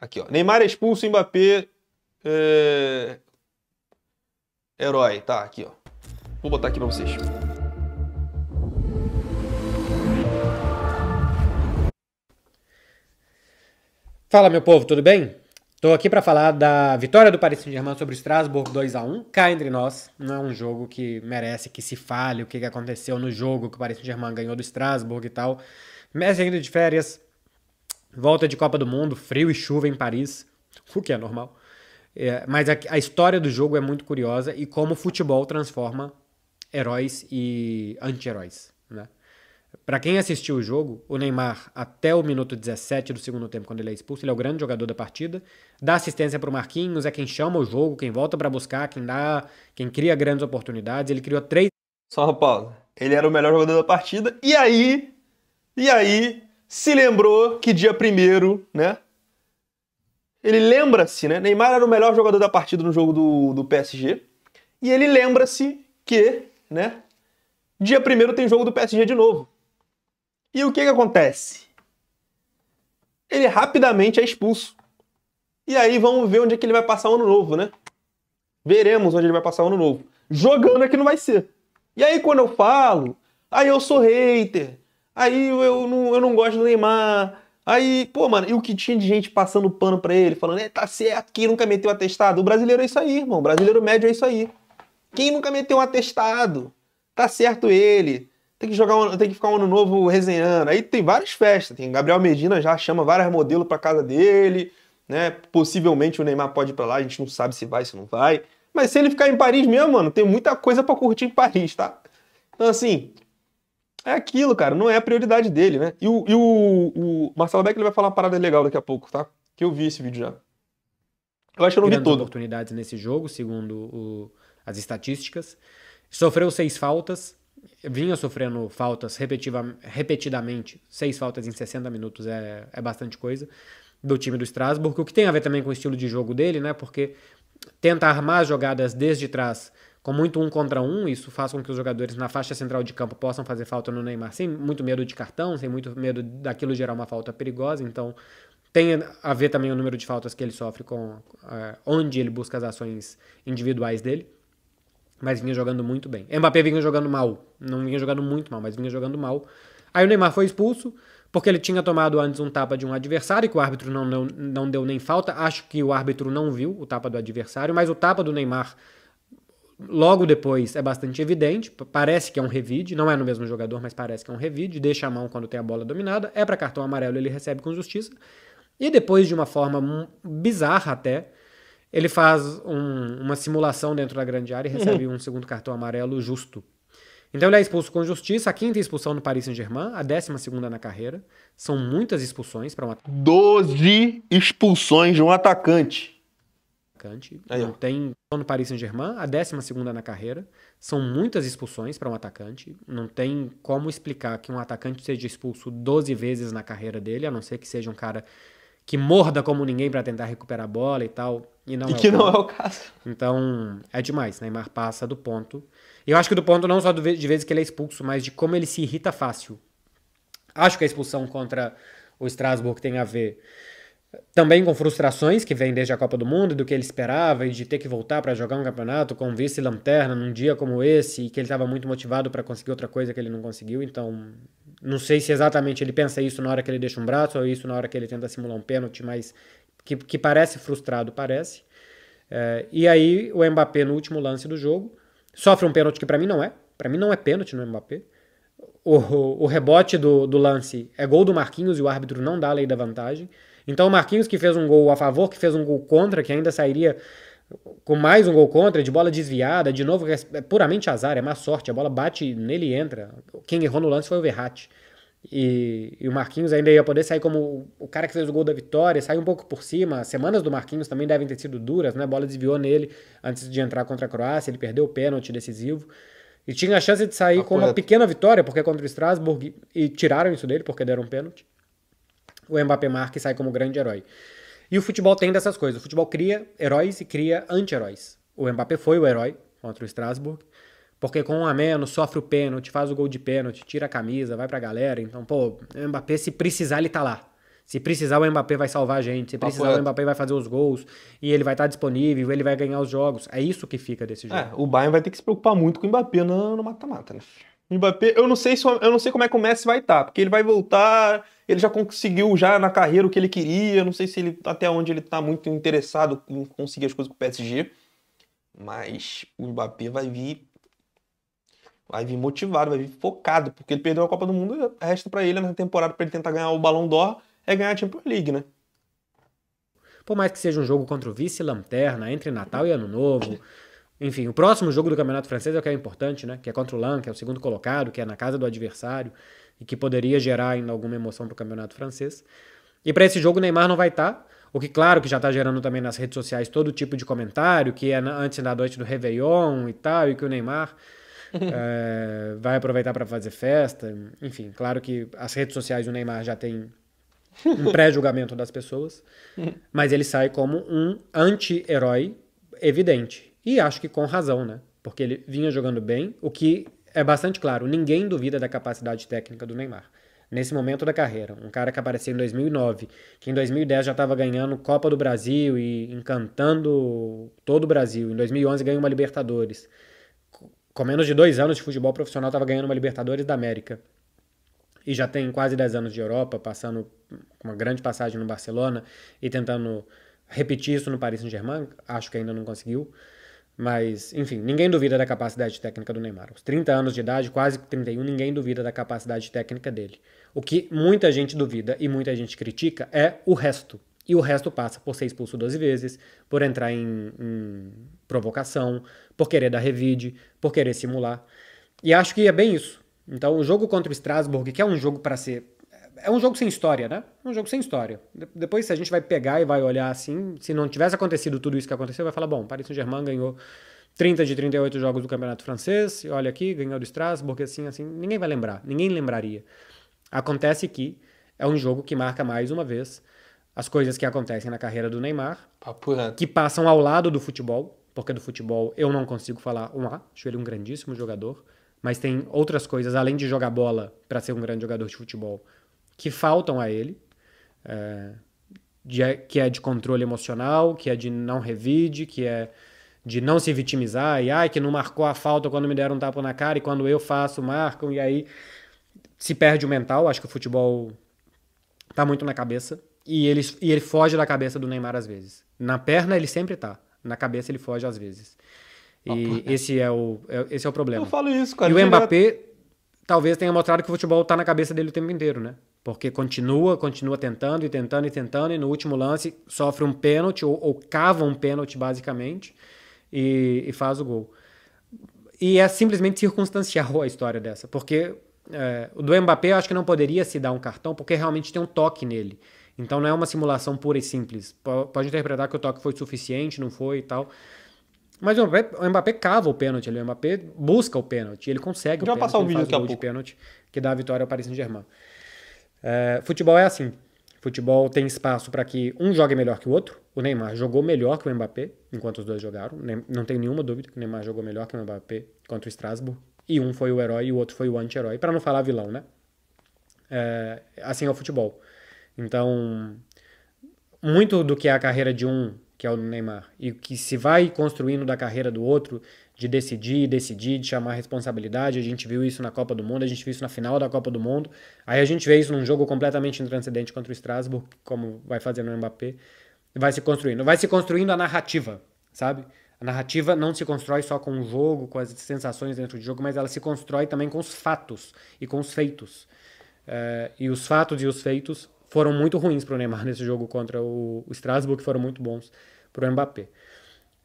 Aqui, ó. Neymar é expulso, Mbappé. É... Herói. Tá, aqui, ó. Vou botar aqui pra vocês. Fala, meu povo, tudo bem? Tô aqui para falar da vitória do Paris Saint-Germain sobre o Strasbourg 2 a 1 Cá entre nós, não é um jogo que merece que se fale o que aconteceu no jogo que o Paris Saint-Germain ganhou do Strasbourg e tal. Messi ainda de férias, Volta de Copa do Mundo, frio e chuva em Paris, o que é normal. É, mas a, a história do jogo é muito curiosa e como o futebol transforma heróis e anti-heróis. Né? Para quem assistiu o jogo, o Neymar, até o minuto 17 do segundo tempo, quando ele é expulso, ele é o grande jogador da partida, dá assistência para o Marquinhos, é quem chama o jogo, quem volta para buscar, quem dá, quem cria grandes oportunidades. Ele criou três. Só, Paulo, ele era o melhor jogador da partida, e aí, e aí, se lembrou que dia primeiro, né? Ele lembra-se, né? Neymar era o melhor jogador da partida no jogo do, do PSG. E ele lembra-se que, né? Dia primeiro tem jogo do PSG de novo. E o que que acontece? Ele rapidamente é expulso. E aí vamos ver onde é que ele vai passar o ano novo, né? Veremos onde ele vai passar o ano novo. Jogando é que não vai ser. E aí quando eu falo, aí eu sou hater, Aí eu não, eu não gosto do Neymar. Aí, pô, mano, e o que tinha de gente passando pano para ele, falando, é, tá certo, quem nunca meteu atestado? O brasileiro é isso aí, irmão. O brasileiro médio é isso aí. Quem nunca meteu um atestado? Tá certo ele. Tem que jogar, um, tem que ficar um ano novo resenhando. Aí tem várias festas. Tem Gabriel Medina já chama várias modelos para casa dele, né? Possivelmente o Neymar pode ir para lá, a gente não sabe se vai, se não vai. Mas se ele ficar em Paris mesmo, mano, tem muita coisa para curtir em Paris, tá? Então assim, é aquilo, cara, não é a prioridade dele, né? E o, e o, o Marcelo Beck ele vai falar uma parada legal daqui a pouco, tá? Que eu vi esse vídeo já. Eu acho que eu não vi todo. oportunidades nesse jogo, segundo o, as estatísticas. Sofreu seis faltas, vinha sofrendo faltas repetidamente, seis faltas em 60 minutos é, é bastante coisa, do time do Strasbourg, o que tem a ver também com o estilo de jogo dele, né? Porque tenta armar jogadas desde trás com muito um contra um, isso faz com que os jogadores na faixa central de campo possam fazer falta no Neymar sem muito medo de cartão, sem muito medo daquilo gerar uma falta perigosa. Então, tem a ver também o número de faltas que ele sofre com uh, onde ele busca as ações individuais dele. Mas vinha jogando muito bem. Mbappé vinha jogando mal. Não vinha jogando muito mal, mas vinha jogando mal. Aí o Neymar foi expulso porque ele tinha tomado antes um tapa de um adversário que o árbitro não, não, não deu nem falta. Acho que o árbitro não viu o tapa do adversário, mas o tapa do Neymar Logo depois é bastante evidente, parece que é um revide, não é no mesmo jogador, mas parece que é um revide, deixa a mão quando tem a bola dominada, é para cartão amarelo, ele recebe com justiça. E depois, de uma forma bizarra até, ele faz um, uma simulação dentro da grande área e recebe uhum. um segundo cartão amarelo justo. Então ele é expulso com justiça, a quinta expulsão no Paris Saint-Germain, a décima segunda na carreira. São muitas expulsões para um atacante. Doze expulsões de um atacante atacante. Aí, não tem só no Paris Saint-Germain, a 12 na carreira. São muitas expulsões para um atacante. Não tem como explicar que um atacante seja expulso 12 vezes na carreira dele, a não ser que seja um cara que morda como ninguém para tentar recuperar a bola e tal. E, não e é que não é o caso. Então, é demais. Neymar passa do ponto. E eu acho que do ponto não só de vezes que ele é expulso, mas de como ele se irrita fácil. Acho que a expulsão contra o Strasbourg tem a ver também com frustrações que vêm desde a Copa do Mundo, do que ele esperava e de ter que voltar para jogar um campeonato com vice-lanterna num dia como esse e que ele estava muito motivado para conseguir outra coisa que ele não conseguiu. Então, não sei se exatamente ele pensa isso na hora que ele deixa um braço ou isso na hora que ele tenta simular um pênalti, mas que, que parece frustrado, parece. É, e aí, o Mbappé, no último lance do jogo, sofre um pênalti que para mim não é. Para mim não é pênalti no Mbappé. O, o, o, rebote do, do lance é gol do Marquinhos e o árbitro não dá a lei da vantagem. Então o Marquinhos que fez um gol a favor, que fez um gol contra, que ainda sairia com mais um gol contra, de bola desviada, de novo é puramente azar, é má sorte, a bola bate nele e entra. Quem errou no lance foi o Verratti. E, e, o Marquinhos ainda ia poder sair como o cara que fez o gol da vitória, saiu um pouco por cima. As semanas do Marquinhos também devem ter sido duras, né? A bola desviou nele antes de entrar contra a Croácia, ele perdeu o pênalti decisivo. E tinha a chance de sair ah, com correto. uma pequena vitória, porque contra o Strasbourg, e tiraram isso dele porque deram um pênalti o Mbappé marca e sai como grande herói. E o futebol tem dessas coisas. O futebol cria heróis e cria anti-heróis. O Mbappé foi o herói contra o Strasbourg, porque com um a menos sofre o pênalti, faz o gol de pênalti, tira a camisa, vai pra galera. Então, pô, o Mbappé, se precisar, ele tá lá. Se precisar, o Mbappé vai salvar a gente. Se precisar, o Mbappé vai fazer os gols. E ele vai estar tá disponível, ele vai ganhar os jogos. É isso que fica desse jogo. É, o Bayern vai ter que se preocupar muito com o Mbappé no mata-mata, né? O Mbappé, eu não sei se eu não sei como é que o Messi vai estar, tá, porque ele vai voltar ele já conseguiu já na carreira o que ele queria. Não sei se ele até onde ele está muito interessado em conseguir as coisas com o PSG. Mas o Mbappé vai vir vai vir motivado, vai vir focado, porque ele perdeu a Copa do Mundo, resta para ele na temporada para ele tentar ganhar o Balão d'Or é ganhar a Champions League, né? Por mais que seja um jogo contra o vice-lanterna entre Natal e Ano Novo, enfim, o próximo jogo do Campeonato Francês é o que é importante, né? Que é contra o Lan, que é o segundo colocado, que é na casa do adversário e que poderia gerar ainda alguma emoção para o campeonato francês. E para esse jogo o Neymar não vai estar, tá, o que claro que já está gerando também nas redes sociais todo tipo de comentário, que é antes da noite do Réveillon e tal, e que o Neymar é, vai aproveitar para fazer festa. Enfim, claro que as redes sociais do Neymar já tem um pré-julgamento das pessoas, mas ele sai como um anti-herói evidente. E acho que com razão, né? Porque ele vinha jogando bem, o que é bastante claro, ninguém duvida da capacidade técnica do Neymar. Nesse momento da carreira, um cara que apareceu em 2009, que em 2010 já estava ganhando Copa do Brasil e encantando todo o Brasil, em 2011 ganhou uma Libertadores, com menos de dois anos de futebol profissional estava ganhando uma Libertadores da América e já tem quase 10 anos de Europa, passando uma grande passagem no Barcelona e tentando repetir isso no Paris Saint-Germain, acho que ainda não conseguiu. Mas, enfim, ninguém duvida da capacidade técnica do Neymar. os 30 anos de idade, quase 31, ninguém duvida da capacidade técnica dele. O que muita gente duvida e muita gente critica é o resto. E o resto passa por ser expulso 12 vezes, por entrar em, em provocação, por querer dar revide, por querer simular. E acho que é bem isso. Então, o jogo contra o Strasbourg, que é um jogo para ser é um jogo sem história, né? É um jogo sem história. De depois, se a gente vai pegar e vai olhar assim, se não tivesse acontecido tudo isso que aconteceu, vai falar, bom, Paris Saint-Germain ganhou 30 de 38 jogos do Campeonato Francês, e olha aqui, ganhou do Strasbourg, assim, assim, ninguém vai lembrar, ninguém lembraria. Acontece que é um jogo que marca mais uma vez as coisas que acontecem na carreira do Neymar, que passam ao lado do futebol, porque do futebol eu não consigo falar um A, acho ele um grandíssimo jogador, mas tem outras coisas além de jogar bola para ser um grande jogador de futebol que faltam a ele, é, de, que é de controle emocional, que é de não revide, que é de não se vitimizar, e ai, que não marcou a falta quando me deram um tapa na cara, e quando eu faço, marcam, e aí se perde o mental. Acho que o futebol tá muito na cabeça. E ele, e ele foge da cabeça do Neymar às vezes. Na perna ele sempre tá. Na cabeça ele foge às vezes. E oh, esse é, o, é, esse é o problema. Eu falo isso, cara. E o Mbappé talvez tenha mostrado que o futebol tá na cabeça dele o tempo inteiro, né? Porque continua, continua tentando e tentando e tentando, e no último lance sofre um pênalti, ou, ou cava um pênalti, basicamente, e, e, faz o gol. E é simplesmente circunstancial a história dessa, porque é, o do Mbappé eu acho que não poderia se dar um cartão, porque realmente tem um toque nele. Então não é uma simulação pura e simples. Pode interpretar que o toque foi suficiente, não foi e tal. Mas o Mbappé, o Mbappé cava o pênalti, ele, o Mbappé busca o pênalti, ele consegue Já o pênalti, passar o vídeo faz o gol de pênalti que dá a vitória ao Paris Saint-Germain. É, futebol é assim. Futebol tem espaço para que um jogue melhor que o outro. O Neymar jogou melhor que o Mbappé enquanto os dois jogaram. Não tenho nenhuma dúvida que o Neymar jogou melhor que o Mbappé contra o Strasbourg. E um foi o herói e o outro foi o anti-herói, para não falar vilão, né? É, assim é o futebol. Então, muito do que é a carreira de um, que é o Neymar, e que se vai construindo da carreira do outro, de decidir, decidir, de chamar a responsabilidade. A gente viu isso na Copa do Mundo, a gente viu isso na final da Copa do Mundo. Aí a gente vê isso num jogo completamente intranscendente contra o Strasbourg, como vai fazer no Mbappé. Vai se construindo. Vai se construindo a narrativa, sabe? A narrativa não se constrói só com o jogo, com as sensações dentro do jogo, mas ela se constrói também com os fatos e com os feitos. É, e os fatos e os feitos foram muito ruins para o Neymar nesse jogo contra o, o Strasbourg, foram muito bons para o Mbappé.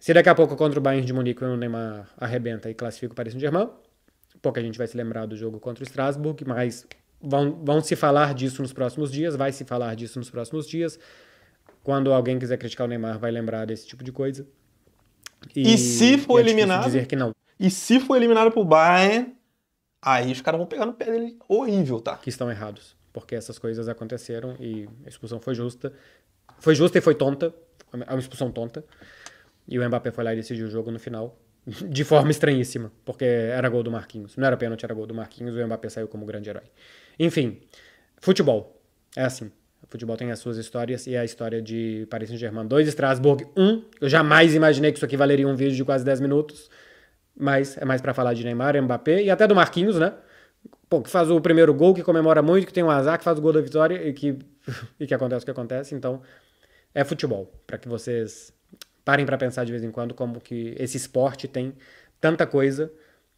Se daqui a pouco contra o Bayern de Munique o Neymar arrebenta e classifica o Paris Saint-Germain, pouca gente vai se lembrar do jogo contra o Strasbourg, mas vão, vão se falar disso nos próximos dias, vai se falar disso nos próximos dias. Quando alguém quiser criticar o Neymar, vai lembrar desse tipo de coisa. E, e se for é eliminado. Dizer que não. E se for eliminado pro Bayern, aí os caras vão pegar no pé dele horrível, tá? Que estão errados. Porque essas coisas aconteceram e a expulsão foi justa. Foi justa e foi tonta. É uma expulsão tonta. E o Mbappé foi lá e decidiu o jogo no final, de forma estranhíssima, porque era gol do Marquinhos. Não era pênalti, era gol do Marquinhos, o Mbappé saiu como grande herói. Enfim, futebol. É assim. O futebol tem as suas histórias e a história de Paris Saint-Germain 2, Strasbourg 1. Um. Eu jamais imaginei que isso aqui valeria um vídeo de quase 10 minutos, mas é mais para falar de Neymar, Mbappé e até do Marquinhos, né? Pô, que faz o primeiro gol, que comemora muito, que tem um azar, que faz o gol da vitória e que, e que acontece o que acontece. Então, é futebol, para que vocês parem para pensar de vez em quando como que esse esporte tem tanta coisa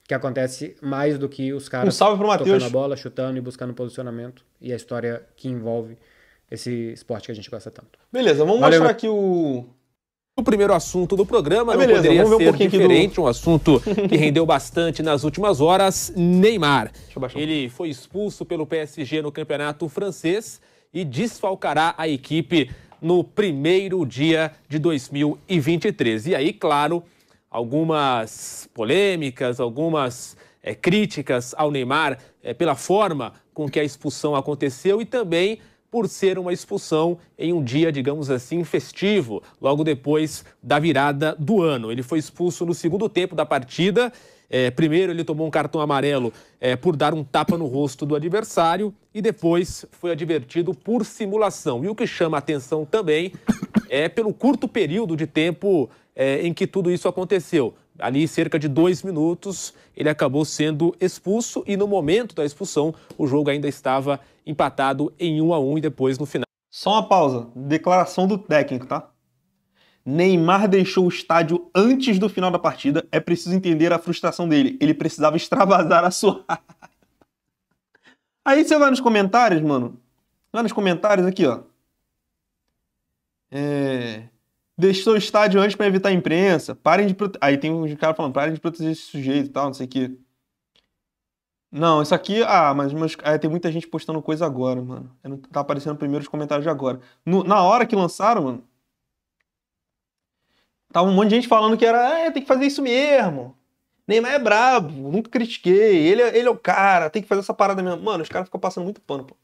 que acontece mais do que os caras um salve pro tocando a bola, chutando e buscando posicionamento e a história que envolve esse esporte que a gente gosta tanto. Beleza, vamos Valeu. mostrar aqui o o primeiro assunto do programa ah, beleza, não poderia ser um pouquinho diferente, do... um assunto que rendeu bastante nas últimas horas, Neymar. Ele foi expulso pelo PSG no campeonato francês e desfalcará a equipe no primeiro dia de 2023. E aí, claro, algumas polêmicas, algumas é, críticas ao Neymar é, pela forma com que a expulsão aconteceu e também por ser uma expulsão em um dia, digamos assim, festivo, logo depois da virada do ano. Ele foi expulso no segundo tempo da partida é, primeiro, ele tomou um cartão amarelo é, por dar um tapa no rosto do adversário e depois foi advertido por simulação. E o que chama atenção também é pelo curto período de tempo é, em que tudo isso aconteceu. Ali, cerca de dois minutos, ele acabou sendo expulso e no momento da expulsão, o jogo ainda estava empatado em 1 um a 1 um, e depois no final. Só uma pausa. Declaração do técnico, tá? Neymar deixou o estádio antes do final da partida. É preciso entender a frustração dele. Ele precisava extravasar a sua. Aí você vai nos comentários, mano. Lá nos comentários aqui, ó. É... Deixou o estádio antes para evitar a imprensa. Parem de prote... Aí tem um cara falando, parem de proteger esse sujeito e tal, não sei o quê. Não, isso aqui. Ah, mas meus... tem muita gente postando coisa agora, mano. Tá aparecendo primeiro os comentários de agora. No... Na hora que lançaram, mano, Tava um monte de gente falando que era, é, tem que fazer isso mesmo. Neymar é brabo, nunca critiquei. Ele, é, ele é o cara, tem que fazer essa parada mesmo. Mano, os caras ficam passando muito pano, pô.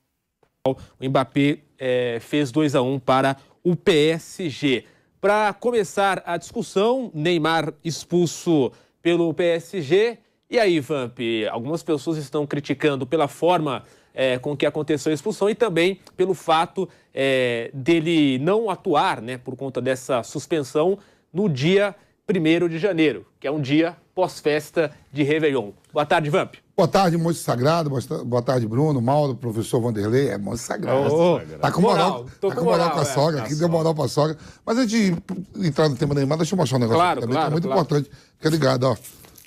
O Mbappé é, fez 2 a 1 um para o PSG. Para começar a discussão, Neymar expulso pelo PSG. E aí, Vamp, algumas pessoas estão criticando pela forma é, com que aconteceu a expulsão e também pelo fato é, dele não atuar né, por conta dessa suspensão no dia 1 de janeiro, que é um dia pós-festa de Réveillon. Boa tarde, Vamp. Boa tarde, Monte Sagrado. Boa tarde, Bruno, Mauro, professor Vanderlei. É Monte Sagrado. Oh, tá com moral, moral tá com moral, moral com a é. sogra, é, aqui tá deu moral pra sogra. Mas antes de entrar no tema Neymar, deixa eu mostrar um negócio claro, também, claro, que é muito claro. importante. Fica ligado, ó.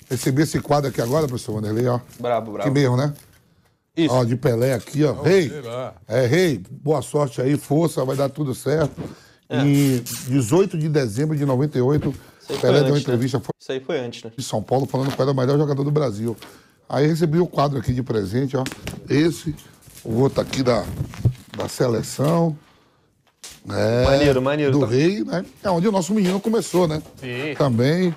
Recebi esse quadro aqui agora, professor Vanderlei, ó. Brabo, brabo. Que mesmo, né? Isso. Ó, de Pelé aqui, ó. Rei. Hey, é, rei, hey, boa sorte aí, força, vai dar tudo certo. É. E 18 de dezembro de 98, o Pelé deu uma né? entrevista. Né? Isso aí foi antes, né? De São Paulo, falando que era o melhor jogador do Brasil. Aí recebi o quadro aqui de presente, ó. Esse, o outro tá aqui da, da seleção. É, maneiro, maneiro. Do tá. rei, né? É onde o nosso menino começou, né? Sim. Também.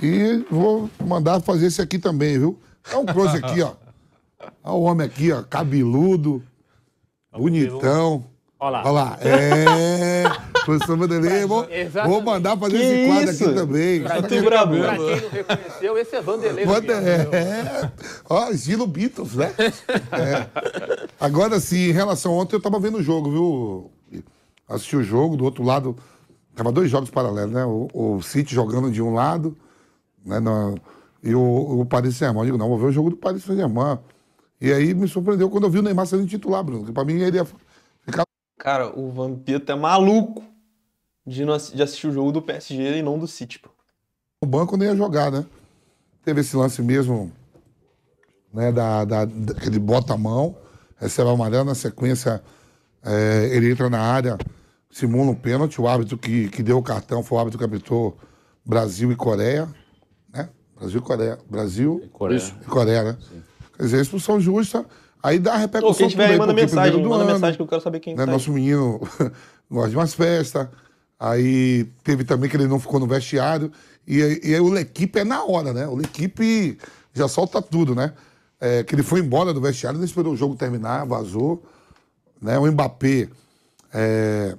E vou mandar fazer esse aqui também, viu? É um close aqui, ó. Olha o homem aqui, ó, cabeludo, bonitão. Olha lá. Olha lá. É exposição Vanderlei. Vou, vou mandar fazer que esse quadro isso? aqui também. Pra, pra, quem, pra quem não reconheceu, esse é Vanderlei. Vanderlei. É. Ó, Gilo Beatles, né? É. Agora, sim, em relação ontem, eu tava vendo o jogo, viu? Assisti o jogo, do outro lado, tava dois jogos paralelos, né? O, o City jogando de um lado, né? e o, o Paris Saint-Germain. Digo, não, vou ver o jogo do Paris Saint-Germain. E aí me surpreendeu quando eu vi o Neymar sendo titular, Bruno. Que pra mim ele ia ficar. Cara, o Vampeta é maluco de, não, de assistir o jogo do PSG e não do City, pô. O banco nem ia jogar, né? Teve esse lance mesmo, né? Da, da, da que ele bota a mão, recebe a amarela, na sequência é, ele entra na área, simula um pênalti. O árbitro que, que deu o cartão foi o árbitro que apitou Brasil e Coreia, né? Brasil e Coreia. Brasil e Coreia, e Coreia né? Sim. Quer dizer, expulsão justa. Aí dá a repercussão. Pô, quem tiver aí, manda mensagem. Manda ano, mensagem que eu quero saber quem né? Tá Nosso menino gosta de umas festas Aí teve também que ele não ficou no vestiário. E, e aí o Lequipe é na hora, né? O Lequipe já solta tudo, né? É, que ele foi embora do vestiário, não esperou o jogo terminar, vazou. Né? O Mbappé é,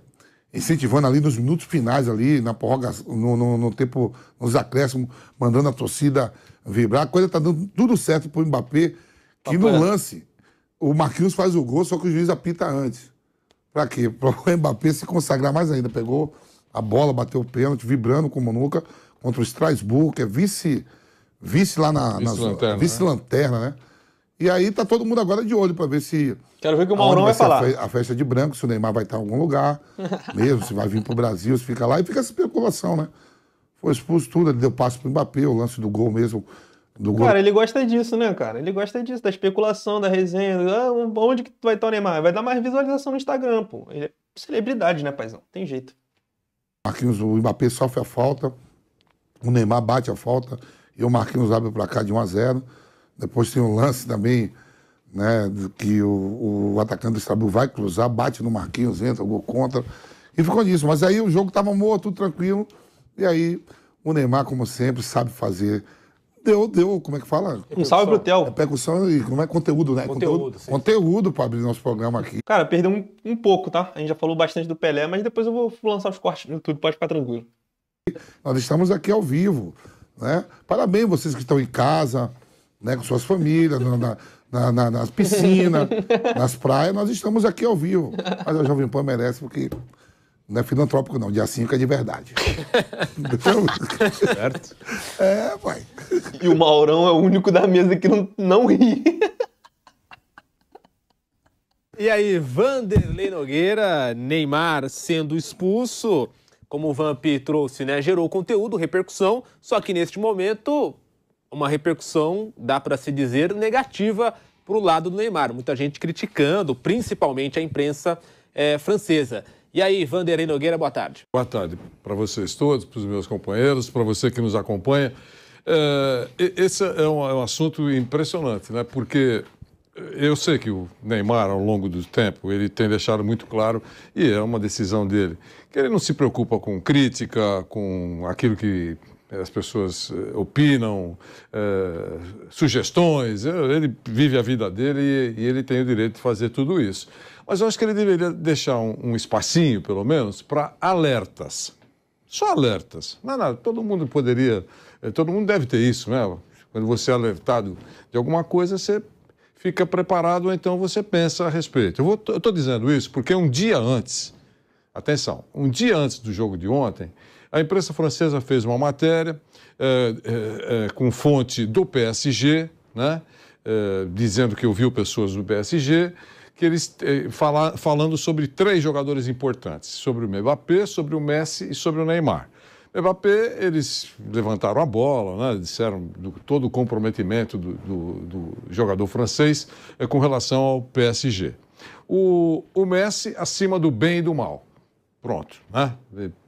incentivando ali nos minutos finais, ali, na prorroga, no, no, no, tempo, nos acréscimos, mandando a torcida vibrar. A coisa tá dando tudo certo pro Mbappé, que no lance, o Marquinhos faz o gol, só que o juiz apita antes. Pra quê? Pra o Mbappé se consagrar mais ainda. Pegou a bola bateu o pênalti, vibrando como nunca, contra o Strasbourg, que é vice, vice lá na vice-lanterna, vice né? né? E aí tá todo mundo agora de olho para ver se. Quero ver o que o Maurão vai, vai falar. A, festa de branco, se o Neymar vai estar em algum lugar, mesmo, se vai vir pro Brasil, se fica lá, e fica essa especulação, né? Foi expulso tudo, ele deu passo pro Mbappé, o lance do gol mesmo. Do gol. Cara, ele gosta disso, né, cara? Ele gosta disso, da especulação, da resenha. Ah, onde que vai estar o Neymar? Vai dar mais visualização no Instagram, pô. Ele é celebridade, né, paizão? Tem jeito. Marquinhos, o Mbappé sofre a falta, o Neymar bate a falta e o Marquinhos abre para cá de 1 a 0. Depois tem um lance também, né, que o, o atacante do Estabil vai cruzar, bate no Marquinhos, entra, gol contra. E ficou nisso. Mas aí o jogo estava morto, tudo tranquilo. E aí o Neymar, como sempre, sabe fazer deu, deu, como é que fala? Um salve pro Theo. É percussão e como é, é conteúdo, né? Conteúdo, conteúdo, para abrir nosso programa aqui. Cara, perdeu um, um pouco, tá? A gente já falou bastante do Pelé, mas depois eu vou lançar os cortes no YouTube, pode ficar tranquilo. Nós estamos aqui ao vivo, né? Parabéns vocês que estão em casa, né? Com suas famílias, na, na, na, nas piscinas, nas praias. Nós estamos aqui ao vivo. Mas o Jovem Pan merece, porque não é filantrópico, não. Dia 5 é de verdade. então, certo? É, pai. E o Maurão é o único da mesa que não, não ri. E aí, Vanderlei Nogueira, Neymar sendo expulso, como o Vamp trouxe, né? Gerou conteúdo, repercussão, só que neste momento, uma repercussão, dá para se dizer, negativa para o lado do Neymar. Muita gente criticando, principalmente a imprensa é, francesa. E aí, Vanderlei Nogueira, boa tarde. Boa tarde para vocês todos, para os meus companheiros, para você que nos acompanha. É, esse é um, é um, assunto impressionante, né? Porque eh, eu sei que o Neymar, ao longo do tempo, ele tem deixado muito claro, e é uma decisão dele, que ele não se preocupa com crítica, com aquilo que eh, as pessoas eh, opinam, é, sugestões. Ele vive a vida dele e, e ele tem o direito de fazer tudo isso. Mas eu acho que ele deveria deixar um, um espacinho, pelo menos, para alertas. Só alertas. Não é nada. Todo mundo poderia. Eh, todo mundo deve ter isso, né? Quando você é alertado de alguma coisa, você fica preparado ou então você pensa a respeito. Eu estou dizendo isso porque um dia antes, atenção, um dia antes do jogo de ontem, a imprensa francesa fez uma matéria é, é, é, com fonte do PSG, né? Eh, dizendo que ouviu pessoas do PSG que eles eh, fala, falando sobre três jogadores importantes, sobre o Mbappé, sobre o Messi e sobre o Neymar. Mbappé, eles levantaram a bola, né? disseram do, todo o comprometimento do, do, do jogador francês eh, com relação ao PSG. O, o Messi acima do bem e do mal. Pronto, né?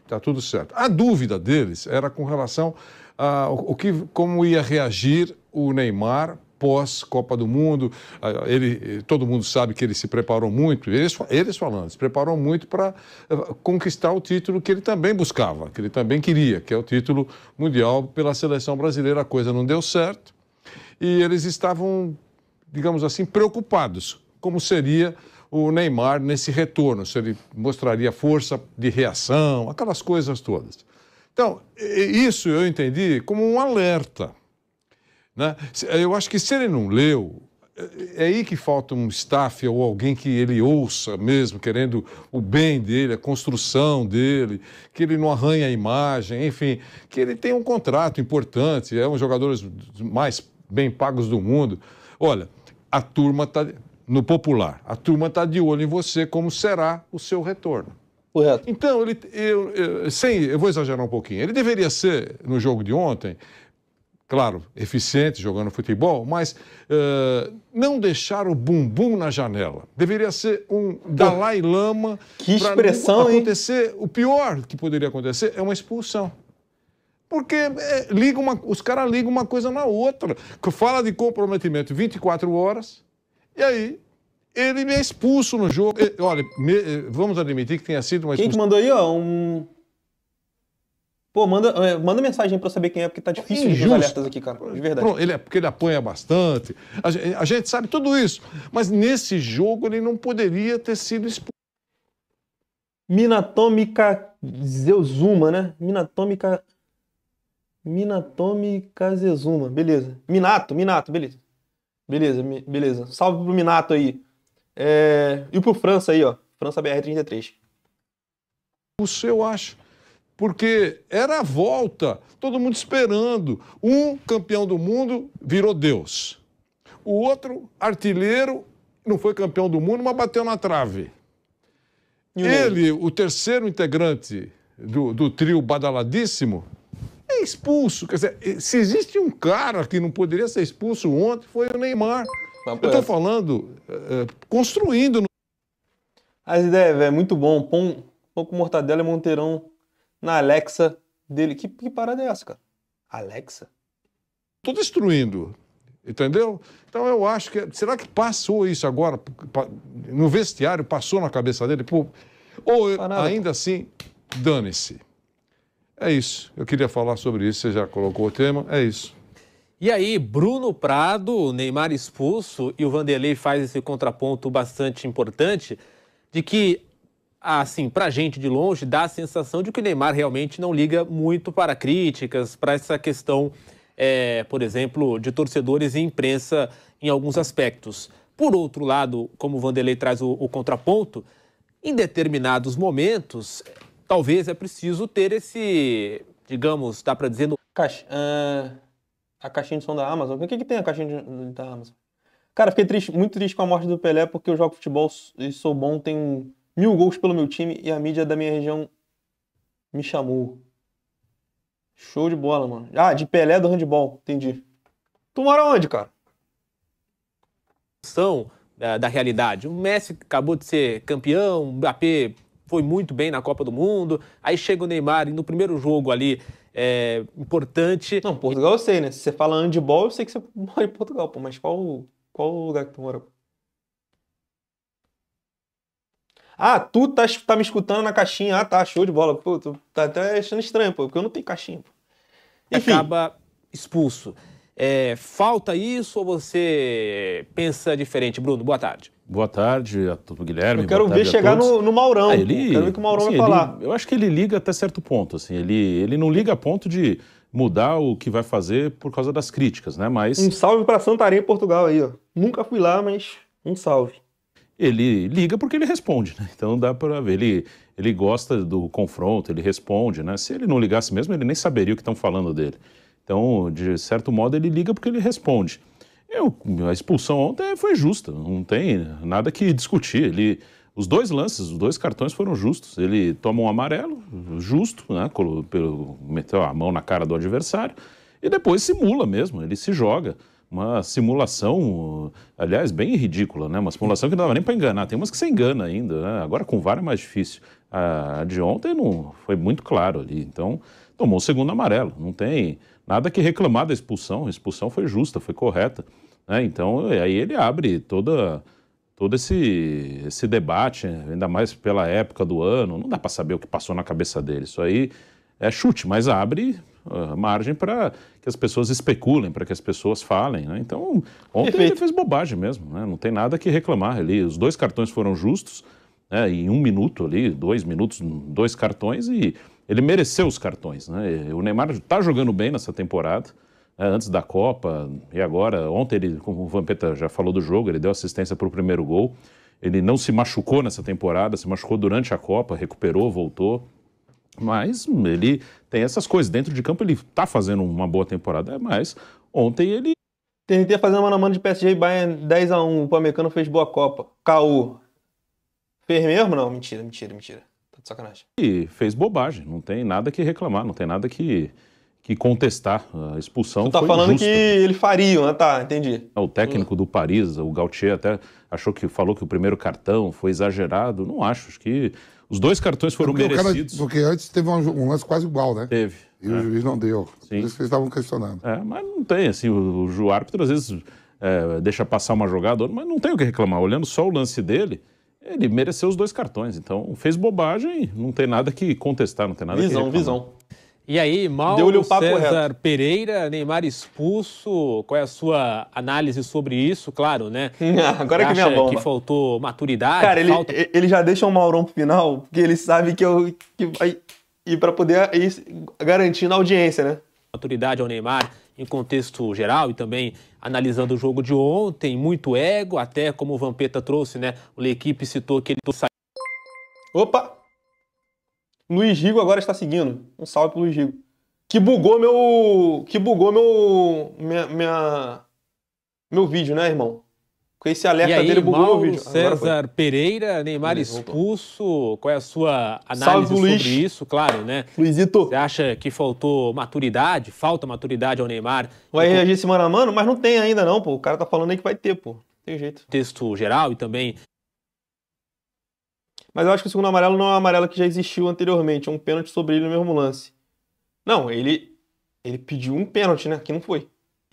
Tá tudo certo. A dúvida deles era com relação a o, o que, como ia reagir o Neymar pós-Copa do Mundo. Ele, eh, todo mundo sabe que ele se preparou muito, eles, eles falando, se preparou muito para eh, conquistar o título que ele também buscava, que ele também queria, que é o título mundial pela seleção brasileira. A coisa não deu certo e eles estavam, digamos assim, preocupados como seria o Neymar nesse retorno, se ele mostraria força de reação, aquelas coisas todas. Então, isso eu entendi como um alerta. Né? Eh, eu acho que se ele não leu, eh, é aí que falta um staff ou alguém que ele ouça mesmo, querendo o bem dele, a construção dele, que ele não arranha a imagem, enfim, que ele tem um contrato importante, é um dos jogadores mais bem pagos do mundo. Olha, a turma está, no popular, a turma está de olho em você, como será o seu retorno. Correto. Então, ele, eu, eu, sem, eu vou exagerar um pouquinho, ele deveria ser, no jogo de ontem, claro, eficiente jogando futebol, mas uh, não deixar o bumbum na janela. Deveria ser um Dalai Lama. Que expressão, acontecer. hein? O pior que poderia acontecer é uma expulsão. Porque é, liga uma, os caras ligam uma coisa na outra. Fala de comprometimento 24 horas, e aí ele me é expulso no jogo. Olha, me, eh, vamos admitir que tenha sido uma expulsão. Quem que mandou aí, ó? Um Pô, manda, é, manda mensagem para eu saber quem é, porque tá difícil de é os alertas aqui, cara. De verdade. Pronto, ele é, porque ele apanha bastante. A gente, a gente sabe tudo isso. Mas nesse jogo ele não poderia ter sido expulso. Minatômica Zezuma, né? Minatômica. Minatômica Zezuma, beleza. Minato, Minato, beleza. Beleza, beleza. Salve pro Minato aí. É... E pro França aí, ó. França BR-33. O seu, eu acho porque era a volta, todo mundo esperando. Um campeão do mundo virou Deus. O outro, artilheiro, não foi campeão do mundo, mas bateu na trave. E Ele, o terceiro integrante do, do trio badaladíssimo, é expulso. Quer dizer, se existe um cara que não poderia ser expulso ontem, foi o Neymar. Eu estou é. falando, é, é construindo. As ideias, velho, é muito bom. Pão, pão com mortadela e monteirão na Alexa dele. Que, que parada é essa, cara? Alexa? Estou destruindo. Entendeu? Então eu acho que. É, será que passou isso agora? No vestiário, passou na cabeça dele? Pô, ou ainda assim, dane-se. É isso. Eu queria falar sobre isso. Você já colocou o tema. É isso. E aí, Bruno Prado, Neymar expulso e o Vanderlei faz esse contraponto bastante importante de que assim, para gente de longe, dá a sensação de que o Neymar realmente não liga muito para críticas, para essa questão, é, por exemplo, de torcedores e imprensa em alguns aspectos. Por outro lado, como o Vanderlei traz o, o contraponto, em determinados momentos, talvez é preciso ter esse, digamos, dá para dizer... No... Caixa, uh, a caixinha de som da Amazon. O que, que tem a caixinha de, da Amazon? Cara, fiquei triste, muito triste com a morte do Pelé, porque eu jogo futebol e sou bom, tem mil gols pelo meu time e a mídia da minha região me chamou. Show de bola, mano. Ah, de Pelé do handball, entendi. Tu mora onde, cara? São da, é, da realidade. O Messi acabou de ser campeão, o AP foi muito bem na Copa do Mundo, aí chega o Neymar e no primeiro jogo ali é importante. Não, Portugal eu sei, né? Se você fala handball, eu sei que você mora em Portugal, pô, mas qual, qual lugar que tu mora? Ah, tu tá, tá me escutando na caixinha. Ah, tá, show de bola. Pô, tu tá até achando estranho, pô, porque eu não tenho caixinha. Pô. Enfim. Acaba expulso. É, falta isso ou você pensa diferente? Bruno, boa tarde. Boa tarde a todo Guilherme. Eu quero ver chegar no, no, Maurão. Ah, ele, quero ver o que o Maurão assim, vai falar. Ele, eu acho que ele liga até certo ponto. Assim, ele, ele não liga a ponto de mudar o que vai fazer por causa das críticas, né? Mas um salve para Santarém, Portugal aí. Ó. Nunca fui lá, mas um salve ele liga porque ele responde, né? Então dá para ver, ele, ele gosta do confronto, ele responde, né? Se ele não ligasse mesmo, ele nem saberia o que estão falando dele. Então, de certo modo, ele liga porque ele responde. Eu, a expulsão ontem foi justa, não tem nada que discutir. Ele, os dois lances, os dois cartões foram justos. Ele toma um amarelo, justo, né? Pelo, meteu a mão na cara do adversário e depois simula mesmo, ele se joga uma simulação, aliás, bem ridícula, né? Uma simulação que não dava nem para enganar. Tem umas que você engana ainda, né? Agora com VAR é mais difícil. A de ontem não foi muito claro ali. Então, tomou o segundo amarelo. Não tem nada que reclamar da expulsão. A expulsão foi justa, foi correta. Né? Então, aí ele abre toda todo esse, esse debate, ainda mais pela época do ano. Não dá para saber o que passou na cabeça dele. Isso aí é chute, mas abre uh, margem para que as pessoas especulem, para que as pessoas falem. Né? Então, ontem Perfeito. ele fez bobagem mesmo, né? não tem nada que reclamar ali. Os dois cartões foram justos, né? em um minuto ali, dois minutos, dois cartões, e ele mereceu os cartões. Né? O Neymar está jogando bem nessa temporada né? antes da Copa e agora. Ontem, ele, como o Vampeta já falou do jogo, ele deu assistência para o primeiro gol. Ele não se machucou nessa temporada, se machucou durante a Copa, recuperou, voltou. Mas ele tem essas coisas. Dentro de campo ele está fazendo uma boa temporada, mas ontem ele. TNT fazendo mano a mano de PSG e Bayern 10x1. O Pamecano fez boa Copa. Caô. Fez mesmo? Não, mentira, mentira, mentira. Tá de sacanagem. E fez bobagem. Não tem nada que reclamar, não tem nada que, que contestar. A expulsão Tu tá falando justa. que ele faria, né? Tá, entendi. O técnico hum. do Paris, o Gautier, até achou que falou que o primeiro cartão foi exagerado. Não acho, acho que os dois cartões foram porque merecidos. Cara, porque antes teve um, lance quase igual, né? Teve. E é. o juiz não deu. Sim. Por isso que eles estavam questionando. É, mas não tem, assim, o, o árbitro às vezes é, deixa passar uma jogada, mas não tem o que reclamar. Olhando só o lance dele, ele mereceu os dois cartões. Então, fez bobagem, não tem nada que contestar, não tem nada visão, que Visão, visão. E aí, Mal um César reto. Pereira, Neymar expulso, qual é a sua análise sobre isso? Claro, né? Agora que minha bomba. que faltou maturidade. Cara, ele, falta... ele já deixa o Maurão pro final, porque ele sabe que, eu, que vai... E para poder ir garantindo a audiência, né? Maturidade ao Neymar em contexto geral e também analisando o jogo de ontem, muito ego, até como o Vampeta trouxe, né? O L'Equipe citou que ele... Tá Opa! Luiz Rigo agora está seguindo. Um salve pro Luiz Rigo. Que bugou meu. Que bugou meu. Minha, minha meu vídeo, né, irmão? Com esse alerta aí, dele bugou Mauro meu vídeo. César Pereira, Neymar expulso. Voltou. Qual é a sua análise Salve, sobre Luiz. isso? Claro, né? Luizito. Você acha que faltou maturidade? Falta maturidade ao Neymar? Vai reagir semana a mano? Mas não tem ainda, não, pô. O cara tá falando aí que vai ter, pô. Tem jeito. Texto geral e também mas eu acho que o segundo amarelo não é um amarelo que já existiu anteriormente, é um pênalti sobre ele no mesmo lance. Não, ele, ele pediu um pênalti, né? Que não foi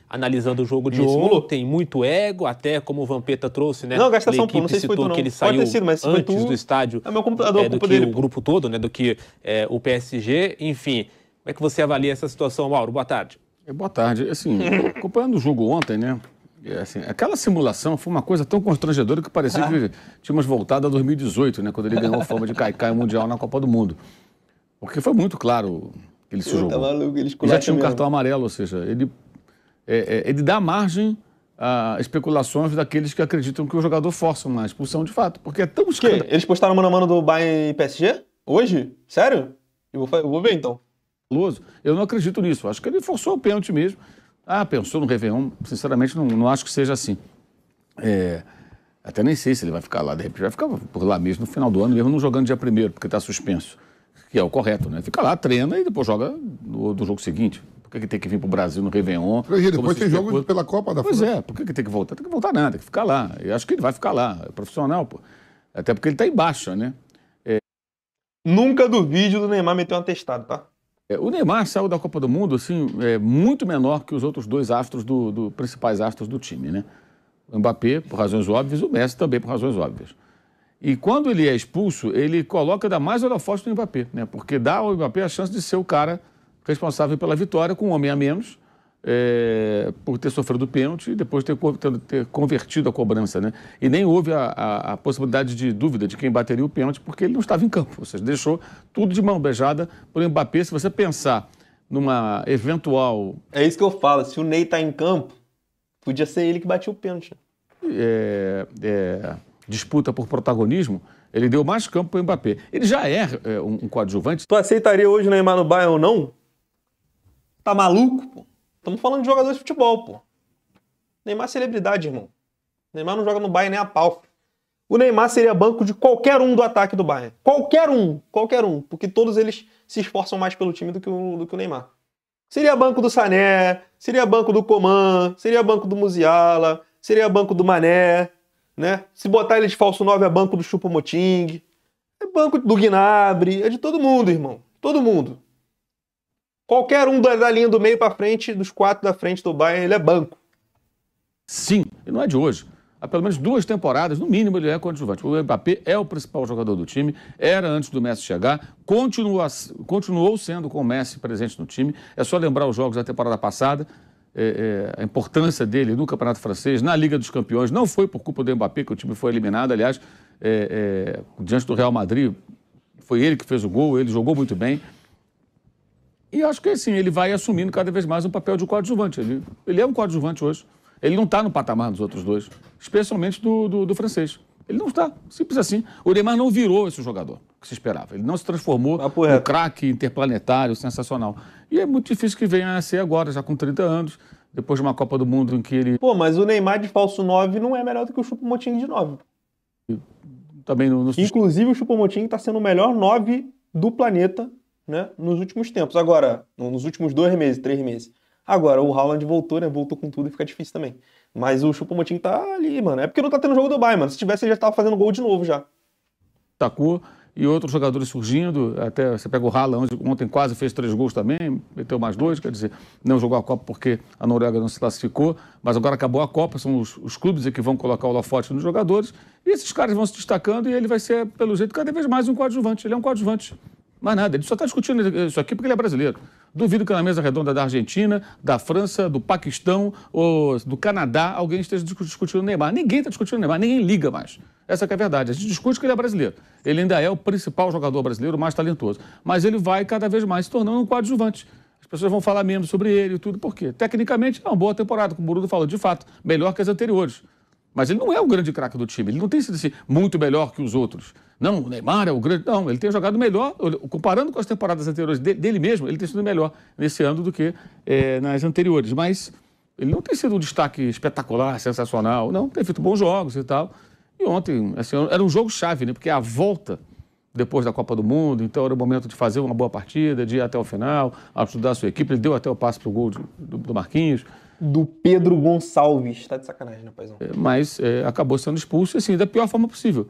analisando o jogo de ontem, muito ego, até como o Vampeta trouxe, né? Não, gastação pública, não sei se foi tu, não. que ele saiu sido, mas antes tu, do estádio é meu computador, é, do que dele, o pô. grupo todo, né? Do que é, o PSG, enfim. Como é que você avalia essa situação, Mauro? Boa tarde. É, boa tarde. Assim, acompanhando o jogo ontem, né? É, assim, aquela simulação foi uma coisa tão constrangedora que parecia que ah. tínhamos voltado a 2018, né? Quando ele ganhou a forma de Caicai Mundial na Copa do Mundo. Porque foi muito claro que ele se jogou. Tá maluco, ele já tinha um mesmo. cartão amarelo, ou seja, ele, é, é, ele dá margem a especulações daqueles que acreditam que o jogador força uma expulsão de fato, porque é tão escandal... Eles postaram mano a mano do Bayern e PSG? Hoje? Sério? Eu vou, eu vou ver então. Eu não acredito nisso. Acho que ele forçou o pênalti mesmo. Ah, pensou no Réveillon? Sinceramente, não, não acho que seja assim. É, até nem sei se ele vai ficar lá, de repente vai ficar por lá mesmo no final do ano, mesmo não jogando dia primeiro, porque está suspenso, que é o correto, né? Fica lá, treina e depois joga no, do jogo seguinte. Por que, que tem que vir para o Brasil no Réveillon? E depois tem jogo coisa? pela Copa da Pois é, por que, que tem que voltar? Tem que voltar nada, tem que ficar lá. Eu acho que ele vai ficar lá, é profissional, pô. Até porque ele está em baixa, né? É... Nunca do vídeo do Neymar meter um atestado, tá? É, o Neymar saiu da Copa do Mundo assim, é, muito menor que os outros dois astros do, do, principais astros do time, né? O Mbappé, por razões óbvias, o Messi também por razões óbvias. E quando ele é expulso, ele coloca da mais holofote do Mbappé, né? Porque dá ao Mbappé a chance de ser o cara responsável pela vitória, com um homem a menos é, por ter sofrido o pênalti e depois ter, ter, ter, convertido a cobrança. Né? E nem houve a, a, a, possibilidade de dúvida de quem bateria o pênalti, porque ele não estava em campo. Ou seja, deixou tudo de mão beijada para o Mbappé. Se você pensar numa eventual. É isso que eu falo. Se o Ney está em campo, podia ser ele que batia o pênalti. Né? É, é, disputa por protagonismo. Ele deu mais campo para o Mbappé. Ele já é, é, um, um coadjuvante. Tu aceitaria hoje o Neymar no Bayern ou não? Tá maluco, pô? Estamos falando de jogador de futebol, pô. Neymar é celebridade, irmão. Neymar não joga no Bayern nem a pau. O Neymar seria banco de qualquer um do ataque do Bayern. Qualquer um, qualquer um. Porque todos eles se esforçam mais pelo time do que o, do que o Neymar. Seria banco do Sané, seria banco do Coman, seria banco do Musiala, seria banco do Mané, né? Se botar ele de falso 9 é banco do Chupomoting, é banco do Gnabry, é de todo mundo, irmão. Todo mundo. Qualquer um da, linha do meio para frente, dos quatro da frente do Bayern, ele é banco. Sim, e não é de hoje. Há pelo menos duas temporadas, no mínimo, ele é coadjuvante. O Mbappé é o principal jogador do time, era antes do Messi chegar, continua, continuou sendo com o Messi presente no time. É só lembrar os jogos da temporada passada, é, é, a importância dele no Campeonato Francês, na Liga dos Campeões. Não foi por culpa do Mbappé que o time foi eliminado, aliás, é, é diante do Real Madrid, foi ele que fez o gol, ele jogou muito bem. E acho que assim, ele vai assumindo cada vez mais o papel de coadjuvante. Ele, ele é um coadjuvante hoje. Ele não está no patamar dos outros dois, especialmente do, do, do francês. Ele não está, simples assim. O Neymar não virou esse jogador que se esperava. Ele não se transformou ah, no craque interplanetário, sensacional. E é muito difícil que venha a ser agora, já com 30 anos, depois de uma Copa do Mundo em que ele... Pô, mas o Neymar de falso 9 não é melhor do que o Chupomoting de 9. Também não... Inclusive o Chupomoting está sendo o melhor 9 do planeta né, nos últimos tempos. Agora, nos últimos dois meses, três meses. Agora, o Haaland voltou, né? Voltou com tudo e fica difícil também. Mas o Chupomotinho tá ali, mano. É porque não tá tendo jogo do Dubai mano. Se tivesse, ele já tava fazendo gol de novo já. Tacou e outros jogadores surgindo, até você pega o Haaland, ontem quase fez três gols também, meteu mais dois, quer dizer, não jogou a Copa porque a Noruega não se classificou, mas agora acabou a Copa, são os, os clubes é que vão colocar o Lafote nos jogadores, e esses caras vão se destacando e ele vai ser, pelo jeito, cada vez mais um coadjuvante. Ele é um coadjuvante mais nada. Ele só está discutindo isso aqui porque ele é brasileiro. Duvido que na mesa redonda da Argentina, da França, do Paquistão ou do Canadá alguém esteja discutindo Neymar. Ninguém está discutindo Neymar, ninguém liga mais. Essa é a verdade. A gente discute que ele é brasileiro. Ele ainda é o principal jogador brasileiro, mais talentoso. Mas ele vai cada vez mais se tornando um coadjuvante. As pessoas vão falar menos sobre ele e tudo. Por quê? Tecnicamente, é uma boa temporada, como o Burudo falou, de fato, melhor que as anteriores. Mas ele não é o grande craque do time. Ele não tem sido assim, muito melhor que os outros. Não, o Neymar é o grande. Não, ele tem jogado melhor, comparando com as temporadas anteriores dele, mesmo, ele tem sido melhor nesse ano do que é, nas anteriores. Mas ele não tem sido um destaque espetacular, sensacional. Não, tem feito bons jogos e tal. E ontem, assim, era um jogo chave, né? Porque é a volta depois da Copa do Mundo, então era o momento de fazer uma boa partida, de ir até o final, ajudar a sua equipe. Ele deu até o passe para o gol do, do Marquinhos do Pedro Gonçalves. está de sacanagem, né, paizão? É, mas é, acabou sendo expulso, assim, da pior forma possível.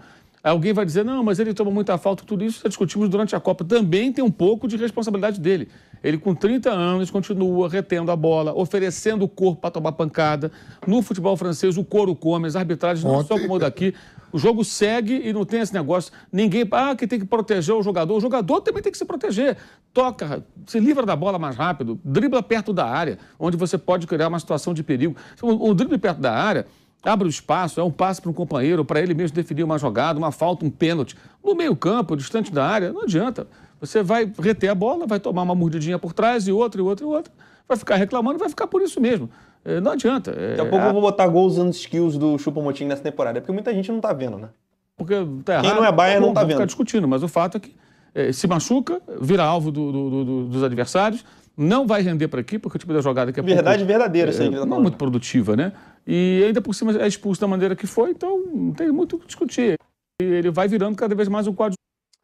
Alguém vai dizer, não, mas ele toma muita falta, tudo isso já discutimos durante a Copa. Também tem um pouco de responsabilidade dele. Ele, com 30 anos, continua retendo a bola, oferecendo o corpo para tomar pancada. No futebol francês, o couro come, as arbitragens não são como daqui. O jogo segue e não tem esse negócio. Ninguém. Ah, que tem que proteger o jogador. O jogador também tem que se proteger. Toca, se livra da bola mais rápido, dribla perto da área, onde você pode criar uma situação de perigo. O um drible perto da área abre o espaço, é um passe para um companheiro, para ele mesmo definir uma jogada, uma falta, um pênalti. No meio-campo, distante da área, não adianta. Você vai reter a bola, vai tomar uma mordidinha por trás e outra, e outra, e outra. Vai ficar reclamando, vai ficar por isso mesmo. É, não adianta. É, Daqui a pouco a... eu vou botar gols usando skills do Chupa Motim nessa temporada, é porque muita gente não tá vendo, né? Porque tá errado. Quem não é Bayern não, tá não tá vendo. ficar discutindo, mas o fato é que é, se machuca, vira alvo do, do, do, dos adversários, não vai render para aqui, porque o tipo da jogada que é Verdade pouco, verdadeira, é, isso aí é, que tá Não é muito produtiva, né? E ainda por cima é expulso da maneira que foi, então não tem muito o que discutir. E ele vai virando cada vez mais um quadro.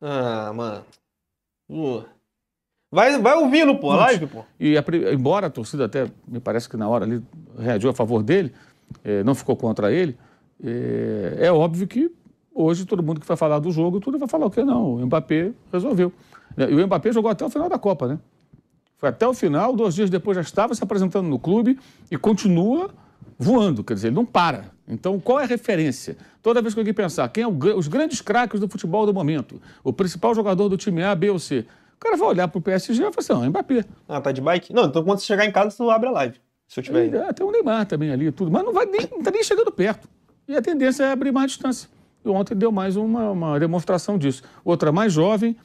Ah, mano. Uh. Vai, vai ouvindo, pô, a live, pô. E a, embora a torcida até, me parece que na hora ali, reagiu a favor dele, eh, não ficou contra ele, eh, é óbvio que hoje todo mundo que vai falar do jogo, tudo vai falar o quê? Não, o Mbappé resolveu. E o Mbappé jogou até o final da Copa, né? Foi até o final, dois dias depois já estava se apresentando no clube e continua voando, quer dizer, ele não para. Então, qual é a referência? Toda vez que alguém pensar quem é o, os grandes craques do futebol do momento, o principal jogador do time A, B ou C, o cara vai olhar pro PSG e vai falar assim, ah, Mbappé. Ah, tá de bike? Não, então quando você chegar em casa, tu abre a live, se eu tiver. E, ah, tem o um Neymar também ali tudo, mas não, vai nem, não tá nem chegando perto. E a tendência é abrir mais distância. E ontem deu mais uma, uma demonstração disso. Outra mais jovem,